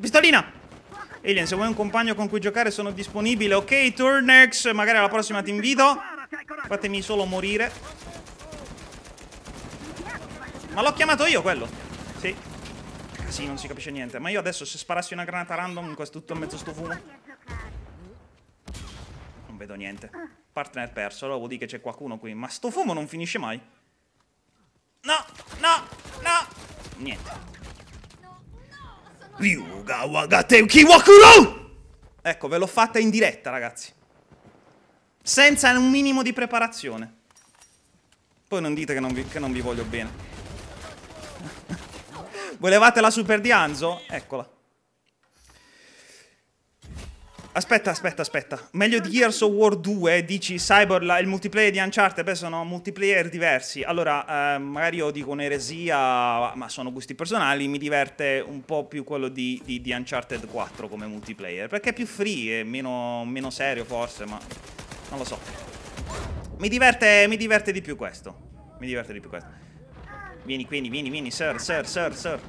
Pistolina. Alien, se vuoi un compagno con cui giocare sono disponibile. Ok, Turnex, magari alla prossima ti invito. Fatemi solo morire. Ma l'ho chiamato io quello. Sì, non si capisce niente. Ma io adesso se sparassi una granata random in questo tutto mezzo sto fumo... Non vedo niente. Partner perso, allora vuol dire che c'è qualcuno qui. Ma sto fumo non finisce mai. No, no, no. Niente. Ryuga wagate kiwakuro! Ecco, ve l'ho fatta in diretta, ragazzi. Senza un minimo di preparazione. Poi non dite che non vi, che non vi voglio bene. Volevate la super di Anzo? Eccola. Aspetta, aspetta, aspetta. Meglio di Gears of War 2, dici Cyber, la, il multiplayer di Uncharted, beh, sono multiplayer diversi. Allora, eh, magari io dico un'eresia, ma sono gusti personali, mi diverte un po' più quello di, di, di Uncharted 4 come multiplayer, perché è più free e meno, meno, serio forse, ma non lo so. Mi diverte, mi diverte di più questo. Mi diverte di più questo. Vieni, vieni, vieni, vieni, sir, sir, sir, sir.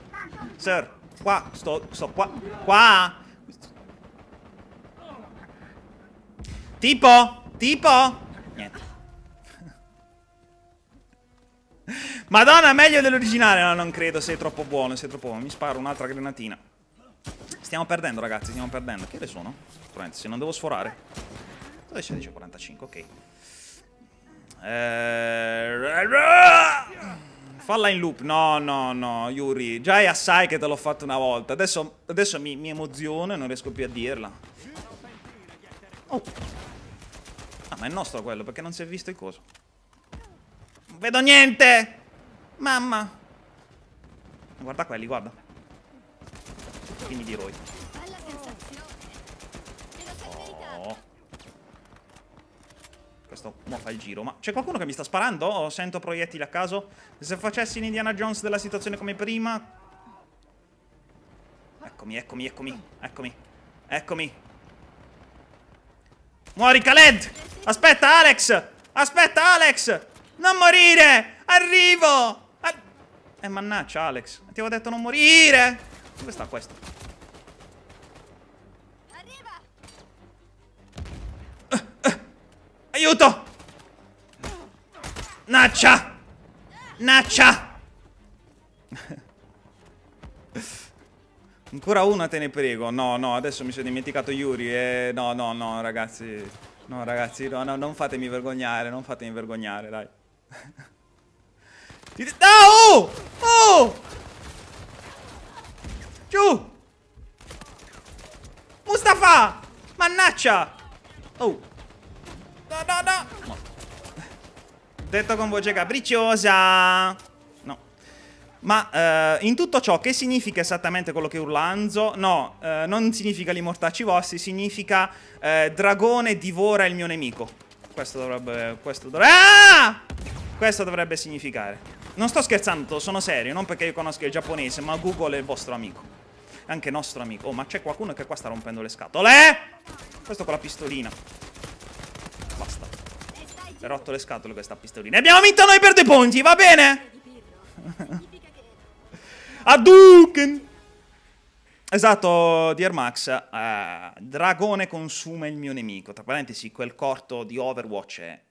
Sir, qua, sto, sto qua. Qua! Tipo? Tipo? Niente. Madonna, meglio dell'originale. No, non credo, sei troppo buono, sei troppo buono. Mi sparo un'altra granatina. Stiamo perdendo, ragazzi, stiamo perdendo. Che ore sono? Se non devo sforare. 16.45, ok. Eh... Falla in loop. No, no, no, Yuri. Già è assai che te l'ho fatto una volta. Adesso, adesso mi, mi emoziono e non riesco più a dirla. Oh. Ah, ma è nostro quello, perché non si è visto il coso. Non vedo niente! Mamma. Guarda quelli, guarda. Che di diroi. questo mo fa il giro. Ma c'è qualcuno che mi sta sparando? O sento proiettili a caso? Se facessi in Indiana Jones della situazione come prima... Eccomi, eccomi, eccomi, eccomi. Eccomi. Muori, Khaled! Aspetta, Alex! Aspetta, Alex! Non morire! Arrivo! Ar eh, mannaccia, Alex. Ti avevo detto non morire! Dove sta questo? Aiuto! Naccia! Naccia! Ancora una te ne prego. No, no, adesso mi sono dimenticato Yuri. Eh, no, no, no, ragazzi. No, ragazzi, no, no, non fatemi vergognare, non fatemi vergognare, dai. No! Oh! oh! Giù! Mustafa! Mannaccia! Oh! No, no, no. Morto. Detto con voce capricciosa. No. Ma eh, in tutto ciò, che significa esattamente quello che Urlanzo? No, eh, non significa gli mortacci vostri, significa eh, dragone divora il mio nemico. Questo dovrebbe... Questo dovrebbe... Ah! Questo dovrebbe significare. Non sto scherzando, sono serio, non perché io conosco il giapponese, ma Google è il vostro amico anche nostro amico. Oh, ma c'è qualcuno che qua sta rompendo le scatole? Questo con la pistolina basta. Mi ha rotto le scatole questa pistolina. Abbiamo vinto noi per due punti, va bene? A Hadouken! Esatto, Dear Max, uh, Dragone consuma il mio nemico. Tra parentesi, quel corto di Overwatch è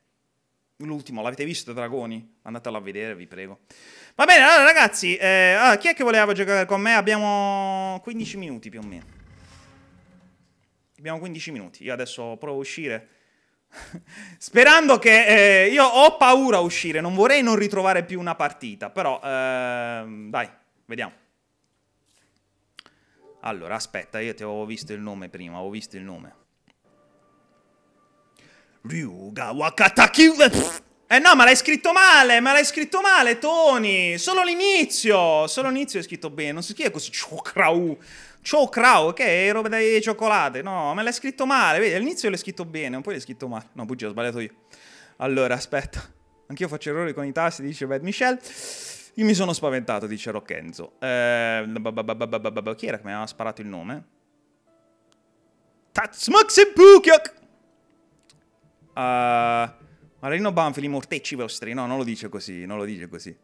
l'ultimo. L'avete visto, Dragoni? Andatelo a vedere, vi prego. Va bene, allora ragazzi, eh, ah, chi è che voleva giocare con me? Abbiamo 15 minuti più o meno. Abbiamo 15 minuti. Io adesso provo a uscire. Sperando che... Eh, io ho paura a uscire, non vorrei non ritrovare più una partita, però... Eh, dai, vediamo. Allora, aspetta, io ti avevo visto il nome prima, avevo visto il nome. Ryuga Wakataki... Eh, eh no, ma l'hai scritto male, ma l'hai scritto male, Tony. Solo l'inizio, solo l'inizio è scritto bene. Non si scrive così, ciocrau. Ciocrau, che è roba dei cioccolate. No, ma l'hai scritto male. Vedi, all'inizio l'hai scritto bene, un po' l'hai scritto male. No, bugia, ho sbagliato io. Allora, aspetta. Anch'io faccio errori con i tasti, dice Bad Michelle. Io mi sono spaventato, dice Rockenzo. Eh, chi era che mi aveva sparato il nome? Tatsmux e Pukyok! Uh, ah, Marino Banfili, mortecci vostri. No, non lo dice così, non lo dice così.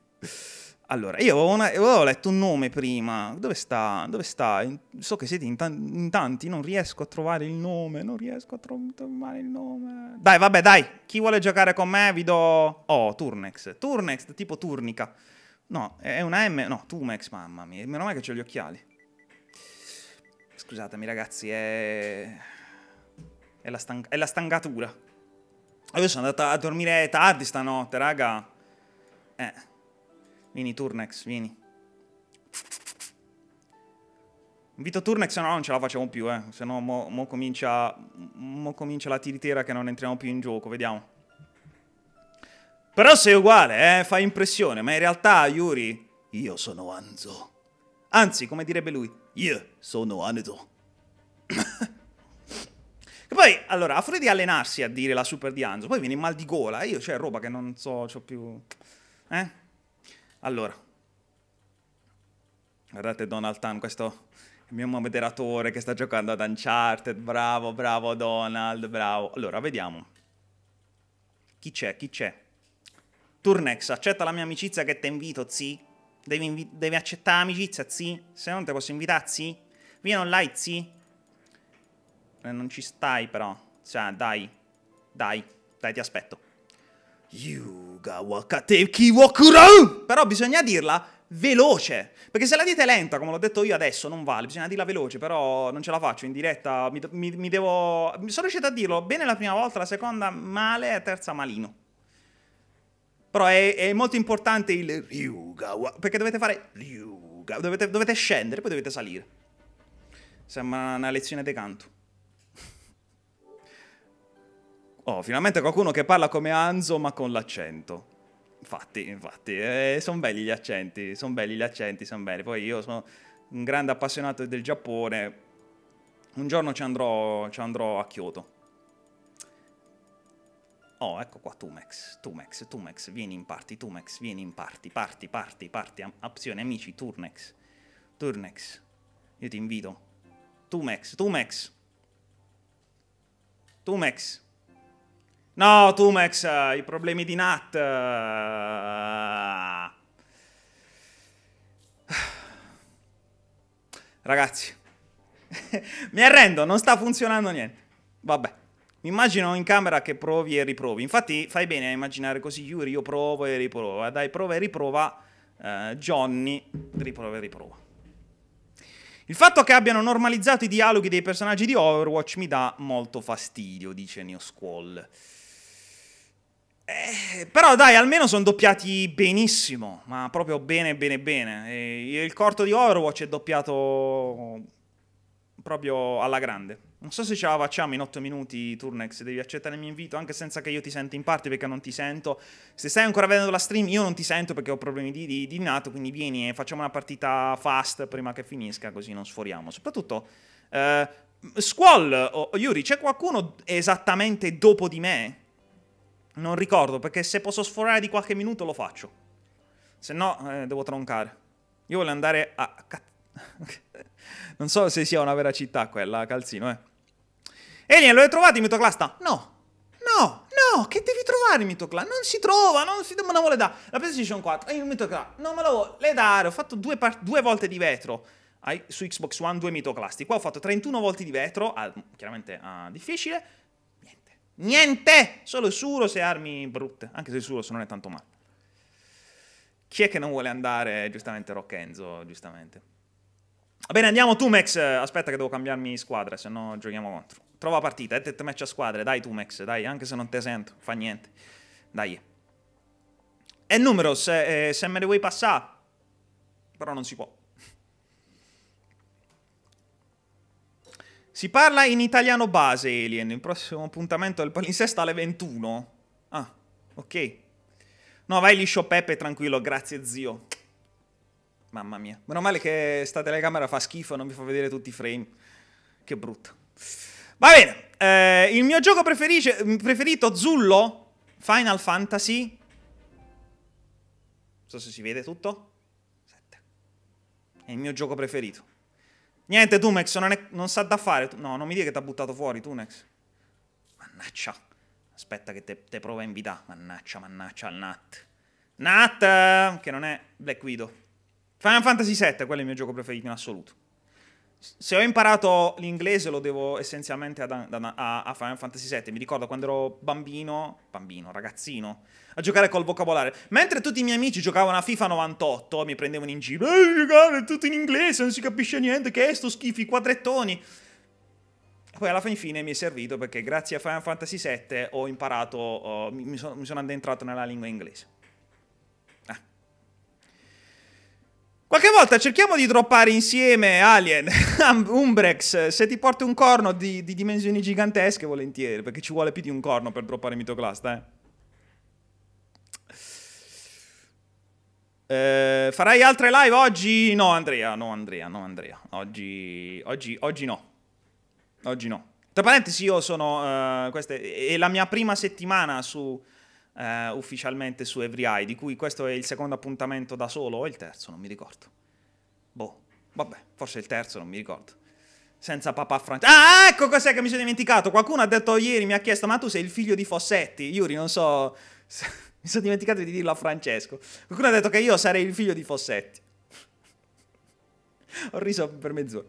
Allora, io avevo, una, avevo letto un nome prima. Dove sta? Dove sta? so che siete in, ta- in, tanti, non riesco a trovare il nome. Non riesco a trovare il nome. Dai, vabbè, dai. Chi vuole giocare con me vi do... Oh, Turnex. Turnex, tipo Turnica. No, è una M... No, Tumex, mamma mia. Meno male che ho gli occhiali. Scusatemi, ragazzi, è... È la, stan- è la stangatura. Adesso sono andato a dormire tardi stanotte, raga. Eh. Vieni, Turnex, vieni. Invito Turnex, se no non ce la facciamo più, eh. Se no, mo, mo, comincia, mo comincia la tiritera che non entriamo più in gioco, vediamo. Però sei uguale, eh, fa impressione, ma in realtà, Yuri, io sono Anzo. Anzi, come direbbe lui, io sono Anzo. E poi, allora, a fuori di allenarsi a dire la super di Anzo, poi viene in mal di gola, e io c'è cioè, roba che non so, c'ho più... Eh? Allora. Guardate Donald Tan, questo il mio moderatore che sta giocando ad Uncharted, bravo, bravo Donald, bravo. Allora, vediamo. Chi c'è, chi c'è? Turnex, accetta la mia amicizia che ti invito, zi? Devi, invi- devi accettare l'amicizia, zi? Se non te posso invitare, zi? Vieni online, zi? Eh, non ci stai però. Cioè, dai. Dai. Dai, ti aspetto. Yuga wakate wakura! Però bisogna dirla veloce. Perché se la dite lenta, come l'ho detto io adesso, non vale. Bisogna dirla veloce, però non ce la faccio in diretta. Mi, mi, mi devo... Sono riuscito a dirlo bene la prima volta, la seconda male, la terza malino. Però è, è molto importante il Ryuga, perché dovete fare Ryuga, dovete, dovete scendere, poi dovete salire. Sembra una lezione di canto. Oh, finalmente qualcuno che parla come Anzo ma con l'accento. Infatti, infatti, eh, sono belli gli accenti, sono belli gli accenti, sono belli. Poi io sono un grande appassionato del Giappone. Un giorno ci andrò, ci andrò a Kyoto. Oh, ecco qua Tumex, Tumex, Tumex, vieni in parti, Tumex, vieni in parti, parti, parti, parti, opzione amici, Turnex, Turnex, io ti invito, Tumex, Tumex, Tumex. No, Tumex, eh, i problemi di Nat. Eh. Ragazzi, mi arrendo, non sta funzionando niente. Vabbè. Mi immagino in camera che provi e riprovi. Infatti, fai bene a immaginare così, Yuri, io provo e riprovo. Dai, prova e riprova. Uh, Johnny, riprova e riprova. Il fatto che abbiano normalizzato i dialoghi dei personaggi di Overwatch mi dà molto fastidio, dice Neosquall. Eh, però dai, almeno sono doppiati benissimo, ma proprio bene, bene, bene. E eh, il corto di Overwatch è doppiato proprio alla grande. Non so se ce la facciamo in 8 minuti, Turnex, devi accettare il mio invito, anche senza che io ti sento in parte perché non ti sento. Se stai ancora vedendo la stream, io non ti sento perché ho problemi di, di, di nato, quindi vieni e facciamo una partita fast prima che finisca, così non sforiamo. Soprattutto... Eh, Squall, oh, Yuri, c'è qualcuno esattamente dopo di me? Non ricordo, perché se posso sforare di qualche minuto lo faccio. Se no, eh, devo troncare. Io voglio andare a... non so se sia una vera città quella, Calzino, eh. Alien, lo hai trovato in mitoclasta? No. No, no, che devi trovare in mitocla? Non si trova, non si me la vuole dare. La PlayStation 4, eh, in mitocla, non me la vuole dare. Ho fatto due, due volte di vetro su Xbox One, due mitoclasti. Qua ho fatto 31 volte di vetro, chiaramente ah, difficile Niente! Solo il Suros e armi brutte. Anche se il Suros non è tanto male. Chi è che non vuole andare? Giustamente Rock giustamente. Va bene, andiamo Tumex. Aspetta che devo cambiarmi squadra, se no giochiamo contro. Trova partita, è match a squadre. Dai Tumex, dai, anche se non te sento, fa niente. Dai. È numero, se, eh, se me ne vuoi passare. Però non si può. Si parla in italiano base, Alien. Il prossimo appuntamento del palinsesto alle 21. Ah, ok. No, vai liscio Peppe, tranquillo, grazie zio. Mamma mia. Meno male che sta telecamera fa schifo e non mi fa vedere tutti i frame. Che brutto. Va bene. Eh, il mio gioco mm, preferito, Zullo, Final Fantasy. Non so se si vede tutto. Sette. È il mio gioco preferito. Niente, Tumex, non, è, non sa da fare. No, non mi dire che ti ha buttato fuori, Tumex. Mannaccia. Aspetta che te, te prova a invitare. Mannaccia, mannaccia, al Nat. Nat, che non è Black Widow. Final Fantasy VII, quello è il mio gioco preferito in assoluto se ho imparato l'inglese lo devo essenzialmente a, a, a, Final Fantasy VII. Mi ricordo quando ero bambino, bambino, ragazzino, a giocare col vocabolario. Mentre tutti i miei amici giocavano a FIFA 98, mi prendevano in giro. Eh, è tutto in inglese, non si capisce niente, che è sto schifi, quadrettoni. Poi alla fin fine mi è servito perché grazie a Final Fantasy VII ho imparato, uh, mi, sono, mi sono addentrato nella lingua inglese. Qualche volta cerchiamo di droppare insieme Alien, Umbrex, se ti porti un corno di, di, dimensioni gigantesche volentieri, perché ci vuole più di un corno per droppare Mitoclasta, eh. eh. farai altre live oggi? No Andrea, no Andrea, no Andrea. Oggi, oggi, oggi no. Oggi no. Tra parentesi io sono... Uh, eh, questa è, è la mia prima settimana su eh, ufficialmente su Every Eye, di cui questo è il secondo appuntamento da solo o il terzo, non mi ricordo. Boh, vabbè, forse il terzo, non mi ricordo. Senza papà Francesco. Ah, ecco cos'è che mi sono dimenticato. Qualcuno ha detto ieri, mi ha chiesto, ma tu sei il figlio di Fossetti? Iuri, non so... mi sono dimenticato di dirlo a Francesco. Qualcuno ha detto che io sarei il figlio di Fossetti. Ho riso per mezz'ora.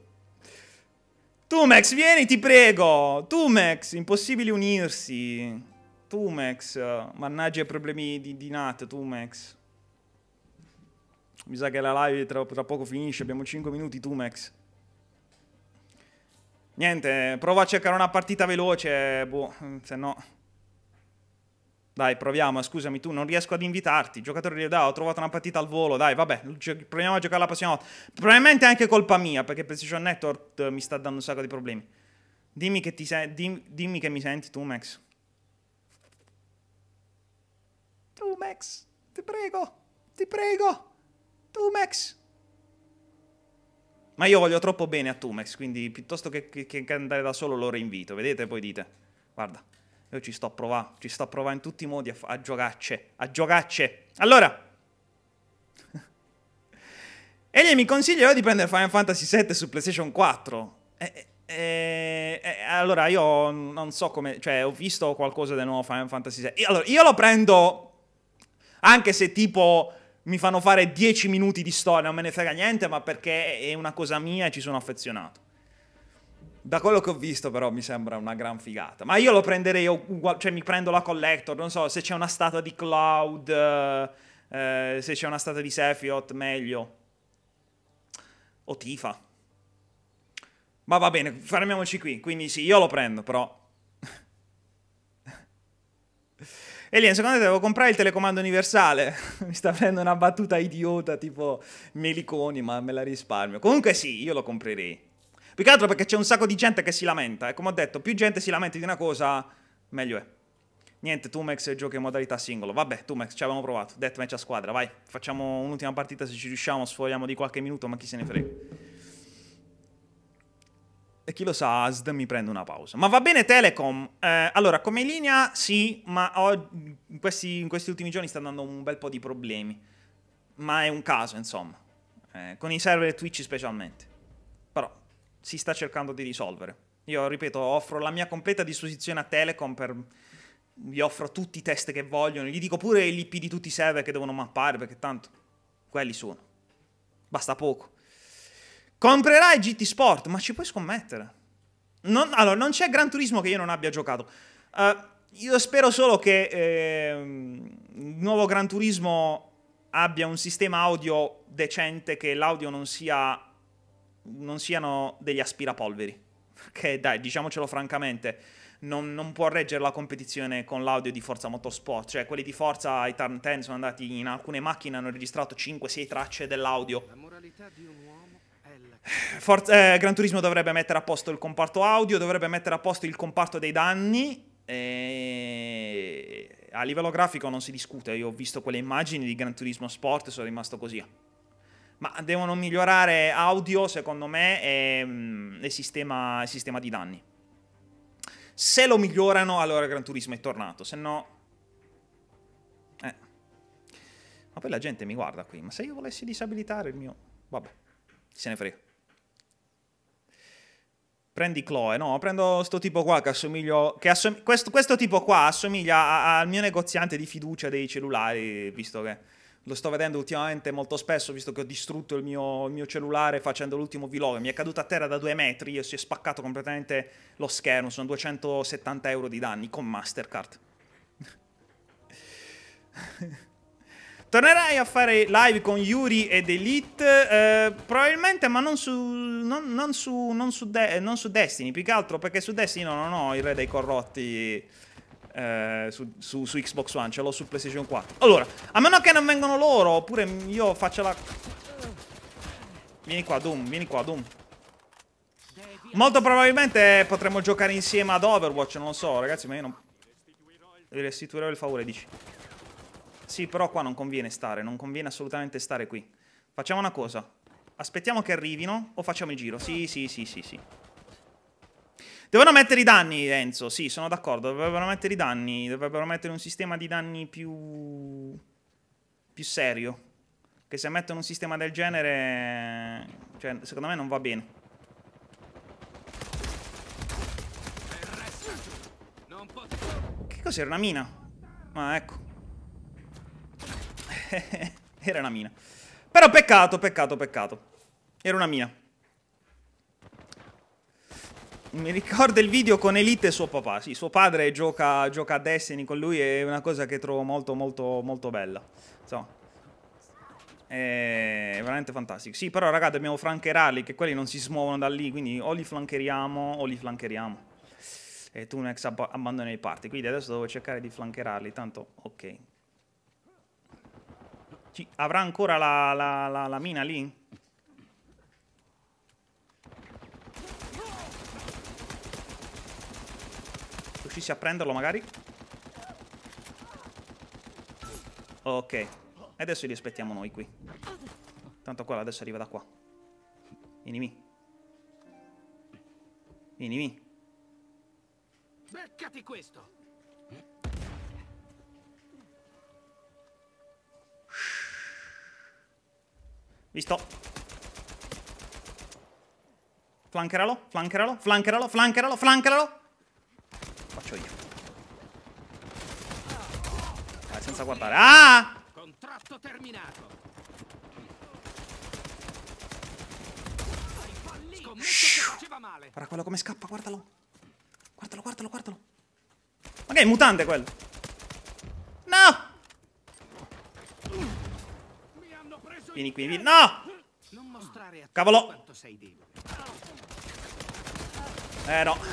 Tumex, vieni, ti prego! Tumex, impossibile unirsi. Tumex, eh, mannaggia i problemi di, di NAT, Tumex. Mi sa che la live tra, tra poco finisce, abbiamo 5 minuti Tumex. Niente, prova a cercare una partita veloce, boh, se no... Dai, proviamo, scusami, tu non riesco ad invitarti. Giocatore di Dai, ho trovato una partita al volo, dai, vabbè, proviamo a giocare la prossima volta. Probabilmente è anche colpa mia, perché Precision Network mi sta dando un sacco di problemi. Dimmi che, sei, dimmi, dimmi che mi senti tu, Max. Tumex, ti prego, ti prego. Tumex. Ma io voglio troppo bene a Tumex, quindi piuttosto che, che, che, andare da solo lo reinvito, vedete? Poi dite, guarda, io ci sto a provare, ci sto a provare in tutti i modi a, a giocacce, a giocacce. Allora, Egli mi consigliò di prendere Final Fantasy VII su PlayStation 4. E, e, e, allora, io non so come... Cioè, ho visto qualcosa di nuovo Final Fantasy VII. allora, io lo prendo anche se tipo mi fanno fare 10 minuti di storia, non me ne frega niente, ma perché è una cosa mia e ci sono affezionato. Da quello che ho visto, però, mi sembra una gran figata. Ma io lo prenderei cioè mi prendo la collector. Non so se c'è una statua di Cloud, eh, eh, se c'è una statua di Sephiroth, meglio. O Tifa. Ma va bene, fermiamoci qui. Quindi sì, io lo prendo, però Alien, secondo te devo comprare il telecomando universale? Mi sta prendendo una battuta idiota tipo Meliconi, ma me la risparmio. Comunque sì, io lo comprerei. Più che altro perché c'è un sacco di gente che si lamenta. E come ho detto, più gente si lamenta di una cosa, meglio è. Niente, Tumex gioca in modalità singolo. Vabbè, Tumex, ci abbiamo provato. Deathmatch a squadra, vai. Facciamo un'ultima partita se ci riusciamo, sfogliamo di qualche minuto, ma chi se ne frega e chi lo sa, ASD mi prende una pausa. Ma va bene Telecom? Eh, allora, come linea sì, ma ho, in, questi, in, questi, ultimi giorni sta andando un bel po' di problemi. Ma è un caso, insomma. Eh, con i server Twitch specialmente. Però si sta cercando di risolvere. Io, ripeto, offro la mia completa disposizione a Telecom per... Gli offro tutti i test che vogliono, gli dico pure l'IP di tutti i server che devono mappare, perché tanto quelli sono. Basta poco. Comprerai GT Sport, ma ci puoi scommettere. Non, allora, non c'è Gran Turismo che io non abbia giocato. Uh, io spero solo che eh, il nuovo Gran Turismo abbia un sistema audio decente, che l'audio non sia non siano degli aspirapolveri. Perché dai, diciamocelo francamente, non, non, può reggere la competizione con l'audio di Forza Motorsport. Cioè, quelli di Forza, i Turn 10, sono andati in alcune macchine, hanno registrato 5-6 tracce dell'audio. La moralità di un Forza, eh, Gran Turismo dovrebbe mettere a posto il comparto audio, dovrebbe mettere a posto il comparto dei danni. E... Eh, a livello grafico non si discute, io ho visto quelle immagini di Gran Turismo Sport e sono rimasto così. Ma devono migliorare audio, secondo me, e, mm, e sistema, sistema di danni. Se lo migliorano, allora Gran Turismo è tornato, se no... Eh. Ma poi la gente mi guarda qui, ma se io volessi disabilitare il mio... Vabbè, se ne frega prendi Chloe, no? Prendo questo tipo qua che assomiglio. Che assom- questo, questo, tipo qua assomiglia al mio negoziante di fiducia dei cellulari, visto che lo sto vedendo ultimamente molto spesso, visto che ho distrutto il mio, il mio cellulare facendo l'ultimo vlog. Mi è caduto a terra da due metri e si è spaccato completamente lo schermo. Sono 270 euro di danni con Mastercard. Tornerai a fare live con Yuri ed Elite? Eh, probabilmente, ma non su, non, non, su, non, su De, non su Destiny, più che altro perché su Destiny non ho il re dei corrotti. Eh, su, su, su, Xbox One, ce l'ho su PlayStation 4. Allora, a meno che non vengano loro, oppure io faccio la... Vieni qua, Doom, vieni qua, Doom. Molto probabilmente potremmo giocare insieme ad Overwatch, non lo so, ragazzi, ma io non... restituirò il favore, dici. Sì, però qua non conviene stare, non conviene assolutamente stare qui. Facciamo una cosa. Aspettiamo che arrivino o facciamo il giro? Sì, sì, sì, sì, sì. Devono mettere i danni, Enzo. Sì, sono d'accordo. Dovrebbero mettere i danni. Dovrebbero mettere un sistema di danni più... più serio. Che se mettono un sistema del genere... Cioè, secondo me non va bene. Che cos'era? Una mina? Ma ah, ecco. Era una mina. Però peccato, peccato, peccato. Era una mina. Mi ricordo il video con Elite e suo papà. Sì, suo padre gioca, gioca a Destiny con lui. È una cosa che trovo molto, molto, molto bella. Insomma. È veramente fantastico. Sì, però, ragazzi, dobbiamo flancherarli. Che quelli non si smuovono da lì. Quindi, o li flancheriamo o li flancheriamo. E tu, Nex, abbandona i party. Quindi, adesso devo cercare di flancherarli. Tanto, ok. Ci, avrà ancora la, la, la, la mina lì? Riuscissi a prenderlo magari? Ok. E adesso li aspettiamo noi qui. Tanto qua adesso arriva da qua. Vieni Vieni Vienimi. Beccati questo! Visto. Flancheralo, flancheralo, flancheralo, flancheralo, flancheralo. Faccio io. Vai, senza guardare. Ah! Contratto terminato. Guarda quello come scappa, guardalo. Guardalo, guardalo, guardalo. Ma che è mutante quello? No! Vieni qui, vieni. No! Cavolo! Eh no.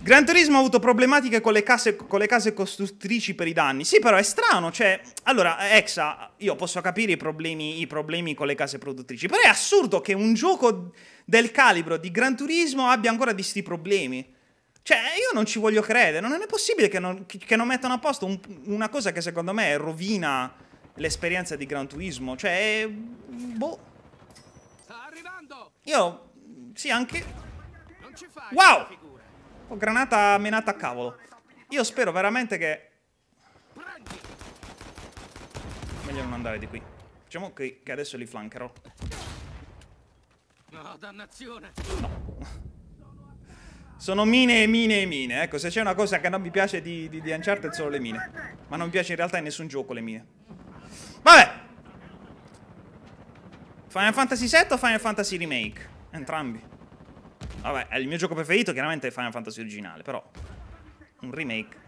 Gran Turismo ha avuto problematiche con le, case, con le case costruttrici per i danni. Sì, però è strano, cioè... Allora, Exa, io posso capire i problemi, i problemi con le case produttrici, però è assurdo che un gioco del calibro di Gran Turismo abbia ancora di sti problemi. Cioè, io non ci voglio credere, non è possibile che non, che non mettano a posto un, una cosa che secondo me rovina l'esperienza di Gran Turismo, cioè... Boh. Sta arrivando. Io... Sì, anche... wow! Ho granata menata a cavolo. Io spero veramente che... Meglio non andare di qui. Facciamo che, che adesso li flancherò. No, dannazione! No. Sono mine e mine e mine. Ecco, se c'è una cosa che non mi piace di, di, di Uncharted sono le mine. Ma non mi piace in realtà in nessun gioco le mine. Vabbè. Final Fantasy VII o Final Fantasy Remake? Entrambi. Vabbè, è il mio gioco preferito, chiaramente è Final Fantasy originale, però... Un remake.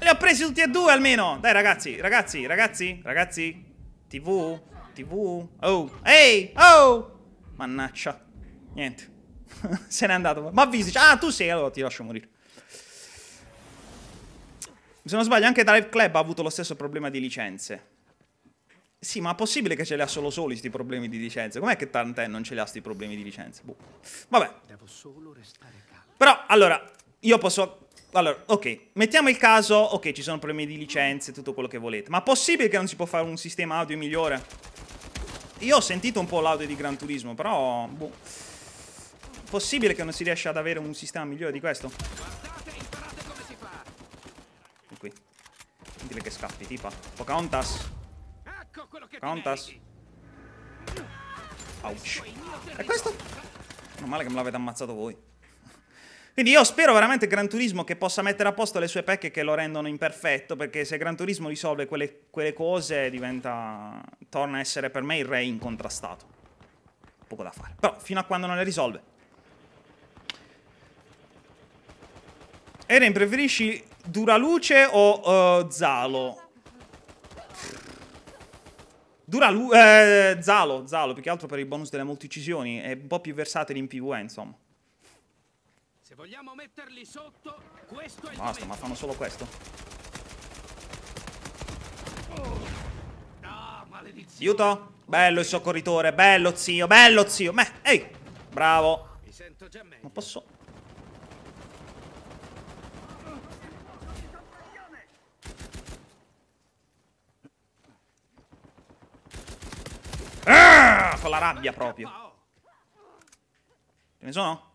Li ho presi tutti e due almeno! Dai ragazzi, ragazzi, ragazzi, ragazzi. TV, TV. Oh, ehi, hey, oh! Mannaccia. Niente. Se n'è andato. Ma Visic, ah tu sei, allora ti lascio morire. Se non sbaglio anche Drive Club ha avuto lo stesso problema di licenze. Sì, ma è possibile che ce li ha solo soli questi problemi di licenze? Com'è che Tantè non ce li ha sti problemi di licenze? Boh. Vabbè. Però, allora, io posso... Allora, ok, mettiamo il caso, ok, ci sono problemi di licenze, tutto quello che volete, ma è possibile che non si può fare un sistema audio migliore? Io ho sentito un po' l'audio di Gran Turismo, però... Boh. Possibile che non si riesca ad avere un sistema migliore di questo? Inutile che scappi, tipa. Pocahontas. Ecco Pocahontas. Ouch. E questo? Non male che me l'avete ammazzato voi. Quindi io spero veramente Gran Turismo che possa mettere a posto le sue pecche che lo rendono imperfetto, perché se Gran Turismo risolve quelle, quelle cose diventa... torna a essere per me il re incontrastato. Poco da fare. Però fino a quando non le risolve. Eren, preferisci Duraluce o uh, Zalo? Duralu eh, Zalo, Zalo, più che altro per il bonus delle molte uccisioni. È un po' più versatile in PvE, eh, insomma. Se vogliamo metterli sotto, questo è Basta, ma fanno solo questo. Ah, Aiuto! Bello il soccorritore, bello zio, bello zio. Beh, ehi! Bravo! Non posso... Ah, con la rabbia proprio. Ce ne sono?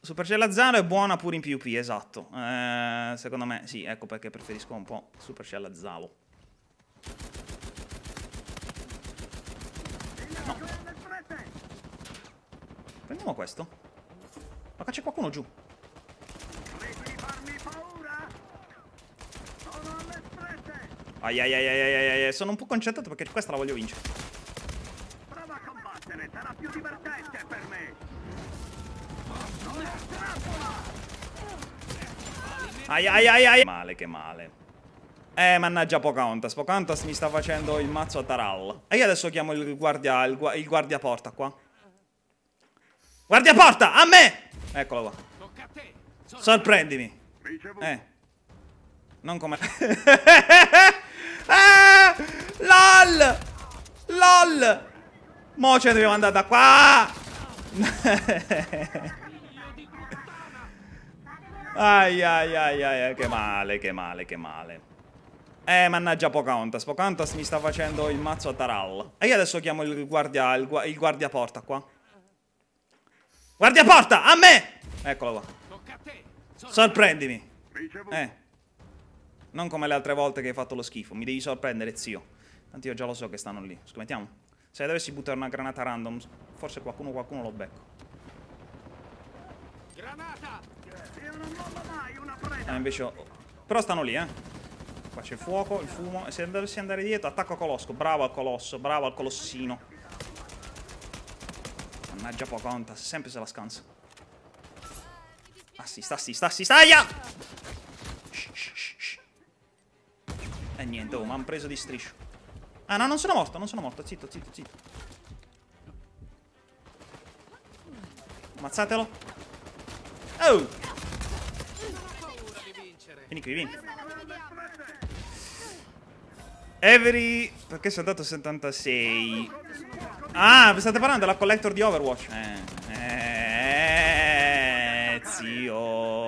Supercell è buona pure in PvP, esatto. Eh, secondo me, sì, ecco perché preferisco un po' Supercell Zalo. No. Prendiamo questo. Ma c'è qualcuno giù. Ai ai ai ai ai ai sono un po' concentrato perché questa la voglio vincere. Prova a combattere, sarà più divertente per me. Ai ai ai ai. Male che male. Eh, mannaggia Pocahontas. Pocahontas mi sta facendo il mazzo a Taral. E io adesso chiamo il guardia, il, gu il guardia porta qua. Guardia porta, a me! Eccolo qua. Sorprendimi. Eh. Non come... Ah! LOL! LOL! Mo ce ne dobbiamo andare da qua! ai, ai, ai, ai, che male, che male, che male. Eh, mannaggia Pocahontas. Pocahontas mi sta facendo il mazzo a Taral. E io adesso chiamo il guardia, il, gu il guardia porta qua. Guardia porta, a me! Eccolo qua. Sorprendimi. Eh. Non come le altre volte che hai fatto lo schifo. Mi devi sorprendere, zio. Tanto io già lo so che stanno lì. Scommettiamo? Se dovessi buttare una granata random, forse qualcuno qualcuno lo becco. Granata! Io non mollo mai una preda! Eh, ah, invece... Oh. Però stanno lì, eh. Qua c'è il fuoco, il fumo. E se dovessi andare dietro, attacco a Colosco. Bravo al Colosso, bravo al Colossino. Mannaggia conta, sempre se la scansa. Assista, ah, assista, assista, aia! Shh, shh, shh. E eh, niente, oh, mi hanno preso di striscio. Ah no, non sono morto, non sono morto. Zitto, zitto, zitto. Ammazzatelo. Oh! Vieni qui, vieni. Every... Perché sono andato 76? Ah, state parlando della collector di Overwatch. Eh, eh, zio.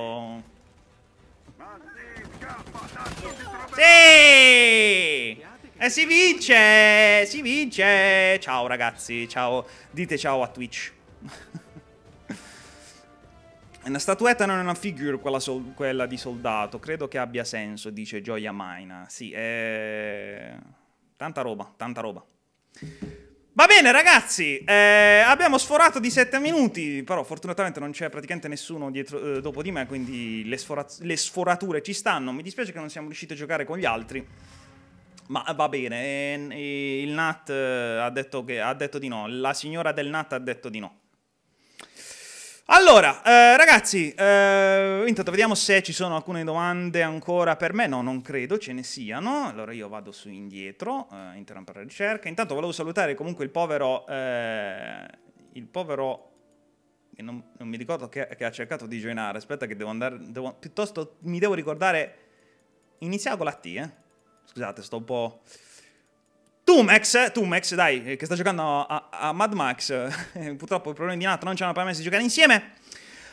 Sì! E eh, si vince! Si vince! Ciao ragazzi, ciao. Dite ciao a Twitch. È una statuetta non è una figure quella, quella, di soldato. Credo che abbia senso, dice Gioia Maina. Sì, è... Eh, tanta roba, tanta roba. Va bene ragazzi, eh, abbiamo sforato di 7 minuti, però fortunatamente non c'è praticamente nessuno dietro, eh, dopo di me, quindi le, le, sforature ci stanno. Mi dispiace che non siamo riusciti a giocare con gli altri, ma va bene. E, eh, e il Nat eh, ha, detto che, ha detto di no, la signora del Nat ha detto di no. Allora, eh, ragazzi, eh, intanto vediamo se ci sono alcune domande ancora per me. No, non credo ce ne siano. Allora io vado su indietro, eh, interrompo la ricerca. Intanto volevo salutare comunque il povero... Eh, il povero... Non, non mi ricordo che, che, ha cercato di joinare. Aspetta che devo andare... Devo, piuttosto mi devo ricordare... Iniziamo con la T, eh. Scusate, sto un po'... Tumex, Tumex, dai, eh, che sta giocando a, a Mad Max, eh, purtroppo i problemi di Nato non ci hanno permesso di giocare insieme.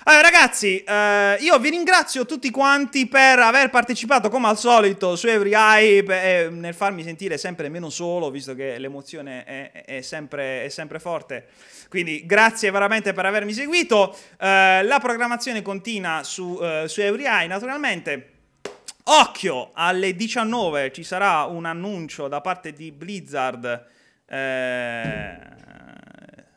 Allora ragazzi, eh, io vi ringrazio tutti quanti per aver partecipato come al solito su Every Hype e nel farmi sentire sempre meno solo, visto che l'emozione è, è, sempre, è sempre, forte. Quindi grazie veramente per avermi seguito. Eh, la programmazione continua su, eh, su Every Eye naturalmente. Occhio, alle 19 ci sarà un annuncio da parte di Blizzard eh,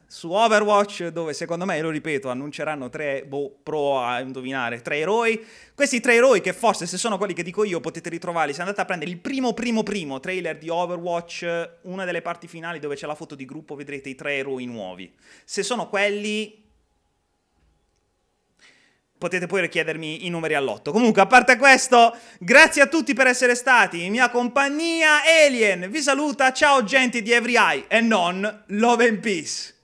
su Overwatch dove secondo me, lo ripeto, annunceranno tre, boh, provo a indovinare, tre eroi. Questi tre eroi che forse se sono quelli che dico io potete ritrovarli, se andate a prendere il primo primo primo trailer di Overwatch, una delle parti finali dove c'è la foto di gruppo vedrete i tre eroi nuovi. Se sono quelli potete poi richiedermi i numeri all'otto. Comunque, a parte questo, grazie a tutti per essere stati in mia compagnia. Alien vi saluta, ciao gente di Every Eye e non Love and Peace.